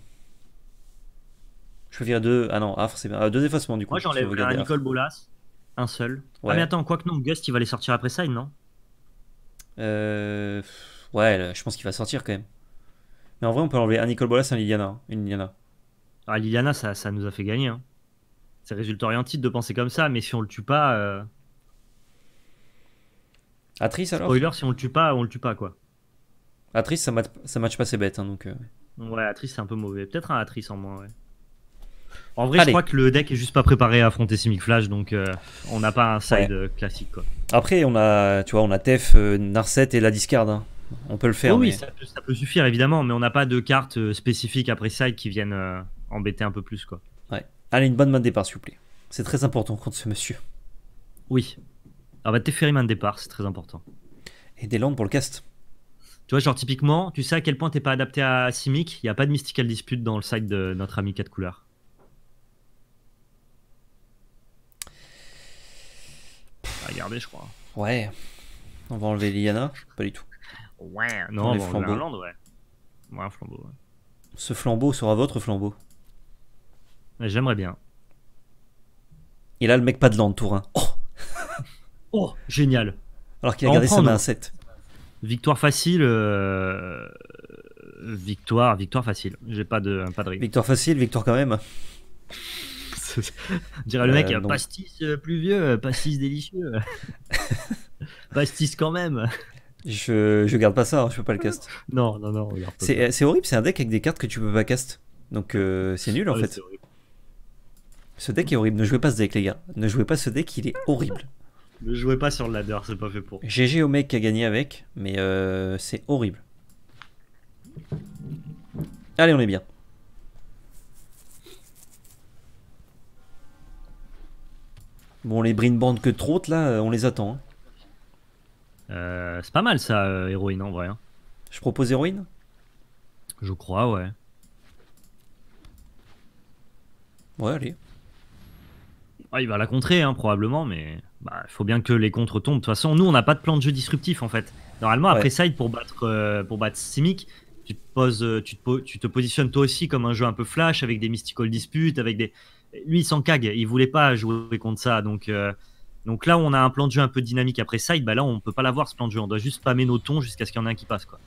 Speaker 1: Je peux virer deux. Ah non, Afre, c'est bien. Ah, deux effacements du coup. Moi, j'enlève Nicole Bolas. Un seul. Ouais. Ah, mais attends, quoi que non, Gust, il va les sortir après ça, non euh, ouais, je pense qu'il va sortir quand même. Mais en vrai, on peut enlever un Nicole Bolas, un Liliana. Hein, une Liliana. Ah, Liliana, ça, nous a fait gagner. Hein. C'est résultat orienté de penser comme ça, mais si on le tue pas. Euh... Atrice alors Spoiler, si on le tue pas, on le tue pas quoi. Atrice, ça, ça match pas ses bêtes. Hein, donc, euh. Ouais, Atrice, c'est un peu mauvais. Peut-être un Atrice en moins, ouais. En vrai, je crois que le deck est juste pas préparé à affronter Simic Flash, donc euh, on n'a pas un side classique. Après, on a, tu vois, on a Tef, euh, Narset et la discard. Hein. On peut le faire. Oh oui, ça peut, suffire évidemment, mais on n'a pas de cartes euh, spécifiques après side qui viennent embêter un peu plus. Quoi. Ouais. Allez, une bonne main de départ, s'il vous plaît. C'est très important contre ce monsieur. Oui. va ah bah, Teferi main de départ, c'est très important. Et des landes pour le cast. Tu vois, genre typiquement, tu sais à quel point t'es pas adapté à Simic, il n'y a pas de Mystical Dispute dans le side de notre ami 4 couleurs. à je crois. Ouais. On va enlever Liana Pas du tout. Ouais, non, ouais. un flambeau, Ce flambeau sera votre flambeau. J'aimerais bien. Et là, le mec pas de land, Oh (laughs) Oh, génial. Alors qu'il a gardé sa main 7. Victoire facile. Euh, victoire, victoire facile. J'ai pas de, pas Victoire facile, victoire quand même. (laughs) dirait le mec, euh, un pastis euh, plus pastis pluvieux, euh, pastis délicieux. (laughs) pastis quand même. Je, garde pas ça, hein, je peux pas le cast. Non, non, non, C'est horrible, c'est un deck avec des cartes que tu peux pas cast. Donc c'est nul en fait. Ce deck est horrible, ne jouez pas ce deck les gars. Ne jouez pas ce deck, il est horrible. Ne jouez pas sur le ladder, c'est pas fait pour. GG au mec qui a gagné avec, mais c'est horrible. Allez, on est bien. Bon, les brines-bandes que trop, là, euh, on les attend. Hein. Euh, c'est pas mal ça, euh, héroïne en vrai. Hein. Je propose héroïne Je crois, ouais. Ouais, allez. Ah, il va la contrer, hein, probablement, mais il bah, faut bien que les contres tombent. De toute façon, nous, on n'a pas de plan de jeu disruptif en fait. Normalement, après Side, pour battre, pour battre Simic, tu poses, tu, te, tu te positionnes toi aussi comme un jeu un peu flash avec des mystical disputes, avec des lui, il s'en cague. Il voulait pas jouer contre ça. Donc, euh, donc là, on a un plan de jeu un peu dynamique. Après side, bah là, on peut pas l'avoir ce plan de jeu. On doit juste spammer nos tons jusqu'à ce qu'il y en ait un qui passe. Quoi.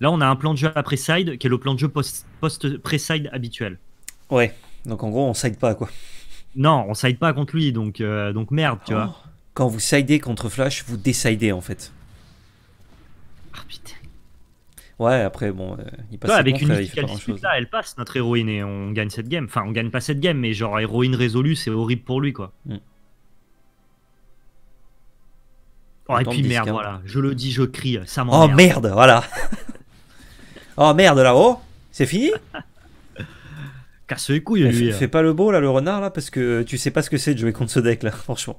Speaker 1: Là, on a un plan de jeu après side qui est le plan de jeu post-pre-side habituel. Ouais, donc en gros, on side pas quoi. Non, on side pas contre lui, donc, euh, donc merde, tu vois. Oh, quand vous sidez contre Flash, vous décidez en fait. Ah putain. Ouais, après, bon, euh, il passe. avec une là, elle passe, notre héroïne, et on gagne cette game. Enfin, on gagne pas cette game, mais genre, héroïne résolue, c'est horrible pour lui, quoi. Mm. Oh, et puis merde, voilà, je le dis, je crie, ça oh, m'emmerde. Oh merde, voilà. (laughs) oh merde, là-haut, c'est fini (laughs) Casse les couilles, lui. Fais, fais pas le beau, là, le renard, là, parce que tu sais pas ce que c'est de jouer contre ce deck, là, (laughs) franchement.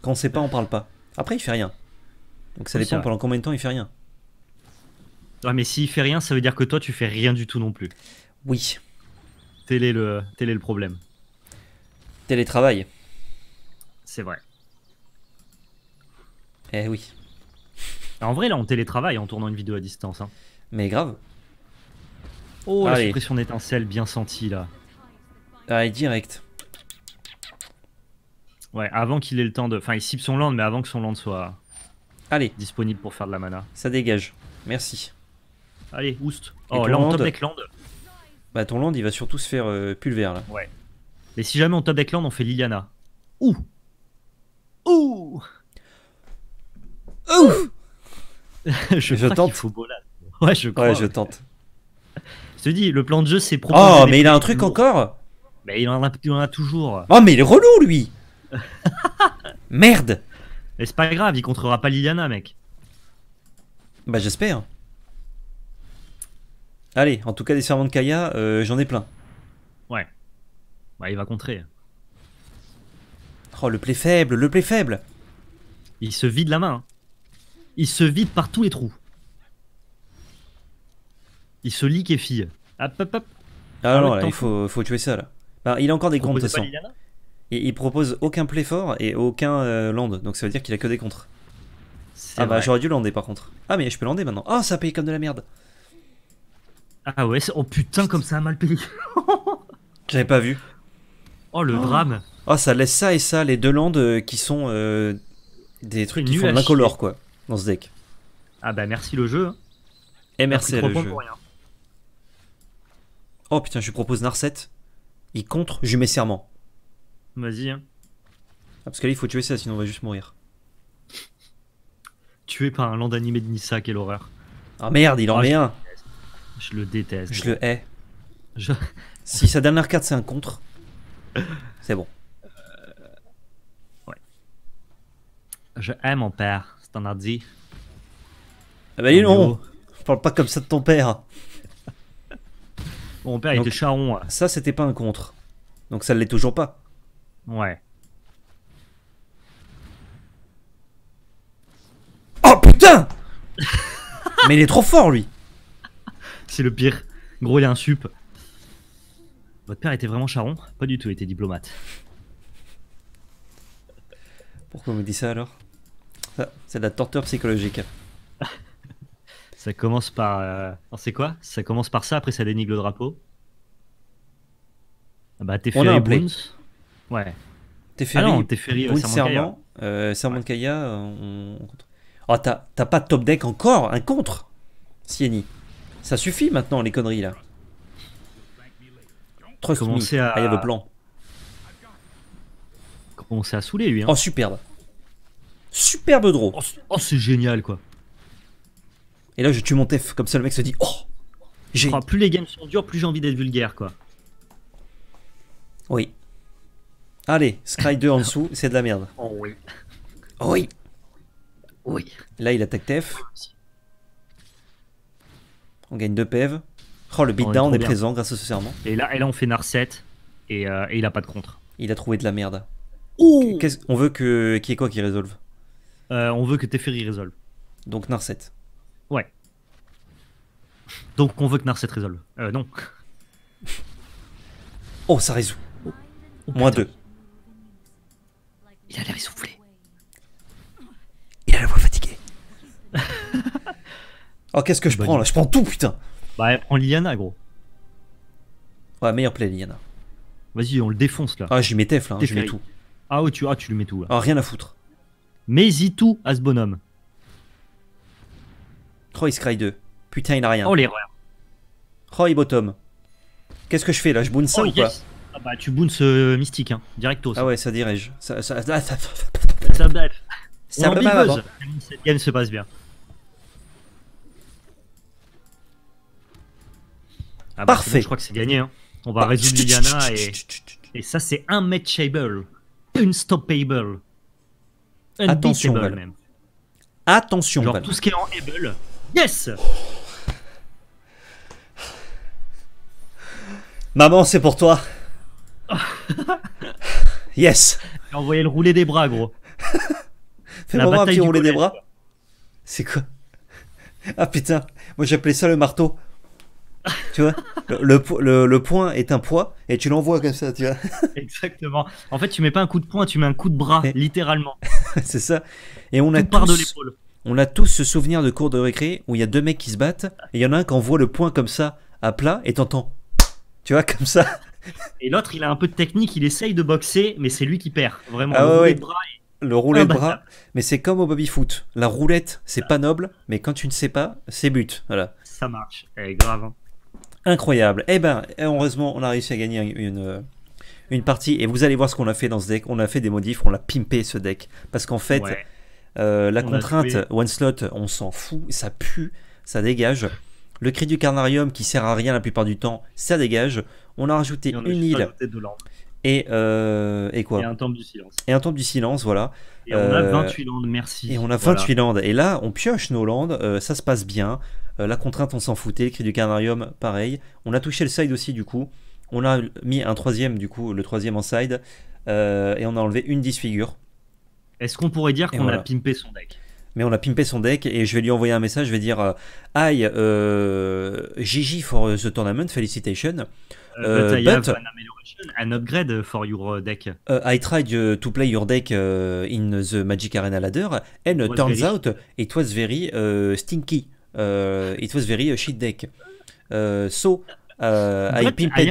Speaker 1: Quand on sait pas, on parle pas. Après, il fait rien. Donc ça dépend pendant combien de temps il fait rien. Ouais, ah, mais s'il fait rien, ça veut dire que toi, tu fais rien du tout non plus. Oui. Tel est le, le problème. Télétravail. C'est vrai. Eh oui. En vrai, là, on télétravaille en tournant une vidéo à distance. Hein. Mais grave. Oh, la d'étincelle bien sentie, là. Allez, direct. Ouais, avant qu'il ait le temps de... Enfin, il cible son land, mais avant que son land soit... Allez. Disponible pour faire de la mana. Ça dégage. Merci. Allez, oust. Oh, là, on top deck land. Bah, ton land, il va surtout se faire euh, pulver, là. Ouais. Mais si jamais on top deck land, on fait Liliana. Ouh Ouh Ouh (laughs) je, tente. ouais, je crois. Ouais, je tente. je te dis, le plan de jeu, c'est Oh, mais il a un truc encore Mais il en, a, il a toujours. Oh, mais il est relou, lui (laughs) Merde Mais c'est pas grave, il contrera pas Liliana, mec. Bah, j'espère. Allez, en tout cas, des serments de Kaya, euh, j'en ai plein. Ouais. Ouais, bah, il va contrer. Oh, le play faible, le play faible Il se vide la main. Hein. Il se vide par tous les trous. Il se liquéfie. Hop, hop, hop. Ah non, ah là, il faut, faut, tuer ça, là. Bah, il a encore des comptes, de Il, propose aucun play fort et aucun euh, land, donc ça veut dire qu'il a que des contres. Ah bah j'aurais dû lander par contre. Ah mais je peux lander maintenant. Ah oh, ça paye comme de la merde. Ah ouais, oh putain, comme ça a mal payé. (laughs) J'avais pas vu. Oh le drame. Oh, ça laisse ça et ça, les deux landes euh, qui sont euh, des trucs qui font de quoi, dans ce deck. Ah bah merci le jeu. Et merci le jeu. Oh putain, je lui propose Narset. Il contre, je mets serment. Vas-y. Hein. Ah, parce que là, il faut tuer ça, sinon on va juste mourir. Tuer par un land animé de Nissa, quelle horreur. Ah merde, il en a ah, met un. Je le déteste. Je le hais. Si sa dernière carte c'est un contre, c'est bon. Euh, ouais. Je hais mon père, c'est un ardi. Ah bah ben non, parle pas comme ça de ton père. mon père il était charron. Hein. Ça c'était pas un contre. Donc ça l'est toujours pas. Ouais. Oh putain (laughs) Mais il est trop fort lui c'est le pire. Gros, il y a un sup. Votre père était vraiment charron Pas du tout, il était diplomate. Pourquoi on me dit ça alors C'est de la torture psychologique. (laughs) ça commence par. C'est euh, quoi Ça commence par ça, après ça dénigre le drapeau. Ah bah, t'es Ferry Ouais. T'es Ah Sermon de Kaya, Oh, euh, euh, ah, t'as pas de top deck encore Un contre Sieni. Ça suffit maintenant les conneries là. Trust me. à... Ah, il y a plan. Commencez à saouler lui. Hein. Oh superbe. Superbe draw. Oh, c'est oh, génial quoi. Et là je tue mon tef, comme ça le mec se dit oh j'ai. Plus les games sont durs, plus j'ai envie d'être vulgaire quoi. Oui. Allez, Sky 2 en dessous, c'est de la merde. Oh oui. Oh oui. Oui. Là il attaque Tef. On gagne deux pèves. Oh, le beatdown est, est présent grâce à ce serment. Et là, et là on fait Narset euh, et, il a pas de contre. Il a trouvé de la merde. Ouh on veut que qui est quoi qui résolve euh, On veut que Teferi résolve. Donc Narset. Ouais. Donc on veut que Narset résolve. Euh, non. (laughs) oh, ça résout. Oh, oh, Moins 2. Il a l'air essoufflé. Il a la voix fatiguée. Oh, qu'est-ce que je prends là Je prends tout, putain Bah, prends Liliana, gros. Ouais, meilleur play, Liliana. Vas-y, on le défonce là. Ah, j'y mets Tef là, hein, je mets tout. Ah, ouais, tu, ah, tu lui mets tout là. Ah, rien à foutre. Mais-y tout à ce bonhomme. Oh, il cry 2. Putain, il a rien. Oh, l'erreur. Oh, il bottom. Qu'est-ce que je fais là Je bounce ça oh, ou quoi pas ah bah tu boons ce euh, mystique, hein, directo. Ça. Ah ouais, ça dirige. Ça, ça, (laughs) ça, ça, ça, ça, ça, Ah bah, Parfait. je crois que c'est gagné. Hein. On va bah, résoudre Liliana et, et ça, c'est un matchable, unstoppable,
Speaker 2: attention, Val. même.
Speaker 1: Attention, Genre tout ce qui est en able. Yes. Maman, c'est pour toi. (laughs) yes. J'ai envoyé le rouler des bras, gros. (laughs) Fais-moi un petit rouler des bras. C'est quoi Ah putain, moi j'appelais ça le marteau tu vois, le, le, point est un poids et tu l'envoies comme ça, tu vois. (laughs) Exactement. En fait, tu mets pas un coup de poing, tu mets un coup de bras, littéralement. (laughs) c'est ça. Et on a part tous, on a tous ce souvenir de cours de récré où il y a deux mecs qui se battent et il y en a un qui envoie le point comme ça à plat et t'entends, tu vois, comme ça. (laughs) Et l'autre, il a un peu de technique, il essaye de boxer, mais c'est lui qui perd. Vraiment, ah le bras roulet de bras. Mais c'est comme au baby-foot. La roulette, c'est pas noble, mais quand tu ne sais pas, c'est but. Voilà. Ça marche. Elle eh, grave. Hein. Incroyable. Eh ben, eh, heureusement, on a réussi à gagner une, euh, une partie. Et vous allez voir ce qu'on a fait dans ce deck. On a fait des modifs, on l'a pimpé ce deck. Parce qu'en fait, euh, la contrainte one slot, on s'en fout. Ça pue, ça dégage. Le cri du carnarium qui sert à rien la plupart du temps, ça dégage. On a rajouté une île. Euh, et, quoi un temple du silence. Et un du silence, voilà. Et on a 28 euh, landes, merci. Et on a 28 Et là, on pioche nos landes, euh, ça se passe bien. la contrainte, on s'en foutait. cri du carnarium, pareil. On a touché le side aussi, du coup. On a mis un troisième, du coup, le troisième en side. et on a enlevé une disfigure. Est-ce qu'on pourrait dire qu'on a pimpé son deck mais on a pimpé son deck et je vais lui envoyer un message, je vais dire euh, Hi, gg euh, for euh, the tournament, félicitations. but an upgrade for your uh, deck. I tried uh, to play your deck uh, in the Magic Arena ladder, and it turns out it was very stinky. it was very shit deck. so euh, I, pimped, I,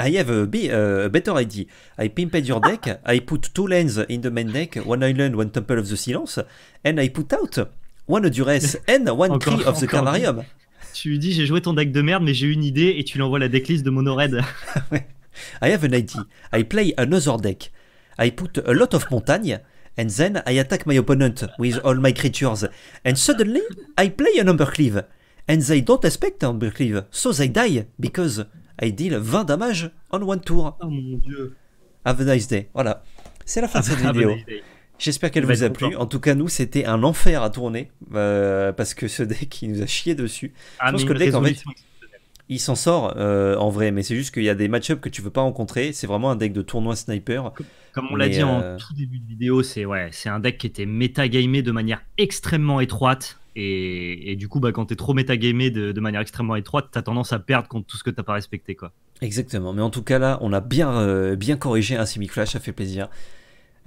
Speaker 1: I have, uh, a, better idea. I pimped your ah. deck. I put two lands in the main deck, one island, one temple of the silence, and I put out one duress (laughs) and one key tree of the carnarium. Tu dis j'ai joué ton deck de merde, mais j'ai une idée et tu l'envoies la decklist de mono red. (laughs) I have an idea. I play another deck. I put a lot of montagne. And then I attack my opponent with all my creatures. And suddenly, I play a number cleave and they don't expect so they die because I deal 20 damage on one tour. Oh mon dieu. Have a nice day. Voilà. C'est la fin de cette vidéo. J'espère qu'elle vous a plu. En tout cas, nous, c'était un enfer à tourner euh, parce que ce deck, il nous a chié dessus. Je ah, pense que le deck, en fait, il s'en sort euh, en vrai, mais c'est juste qu'il y a des match-ups que tu veux pas rencontrer. C'est vraiment un deck de tournoi sniper. Comme on l'a dit en euh, tout début de vidéo, c'est ouais, c'est un deck qui était meta-gamé de manière extrêmement étroite. Et, du coup, bah, quand tu es trop métagamé de, de manière extrêmement étroite, tu as tendance à perdre contre tout ce que t'as pas respecté. quoi. Exactement, mais en tout cas là, on a bien, euh, bien corrigé un semi Clash, ça fait plaisir.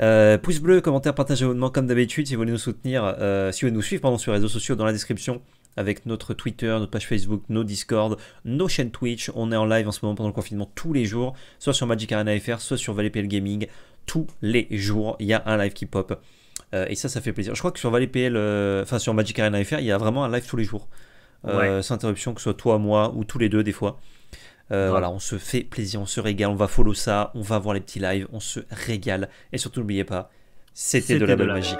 Speaker 1: Euh, pouce bleu, commentaire, partage, abonnement comme d'habitude si vous voulez nous soutenir, euh, si vous voulez nous suivre pendant sur les réseaux sociaux dans la description avec notre Twitter, notre page Facebook, nos Discord, nos chaînes Twitch. On est en live en ce moment pendant le confinement tous les jours, soit sur Magic Arena FR, soit sur Valley Gaming. Tous les jours, il y a un live qui pop. Euh, et ça, ça fait plaisir. Je crois que sur Valley PL, euh, enfin sur Magic Arena FR, il y a vraiment un live tous les jours. Euh, sans interruption, que ce soit toi, moi ou tous les deux des fois. Voilà, on se fait plaisir, on se régale, on va follow ça, on va voir les petits lives, on se régale. Et surtout, n'oubliez pas, c'était de la belle magie.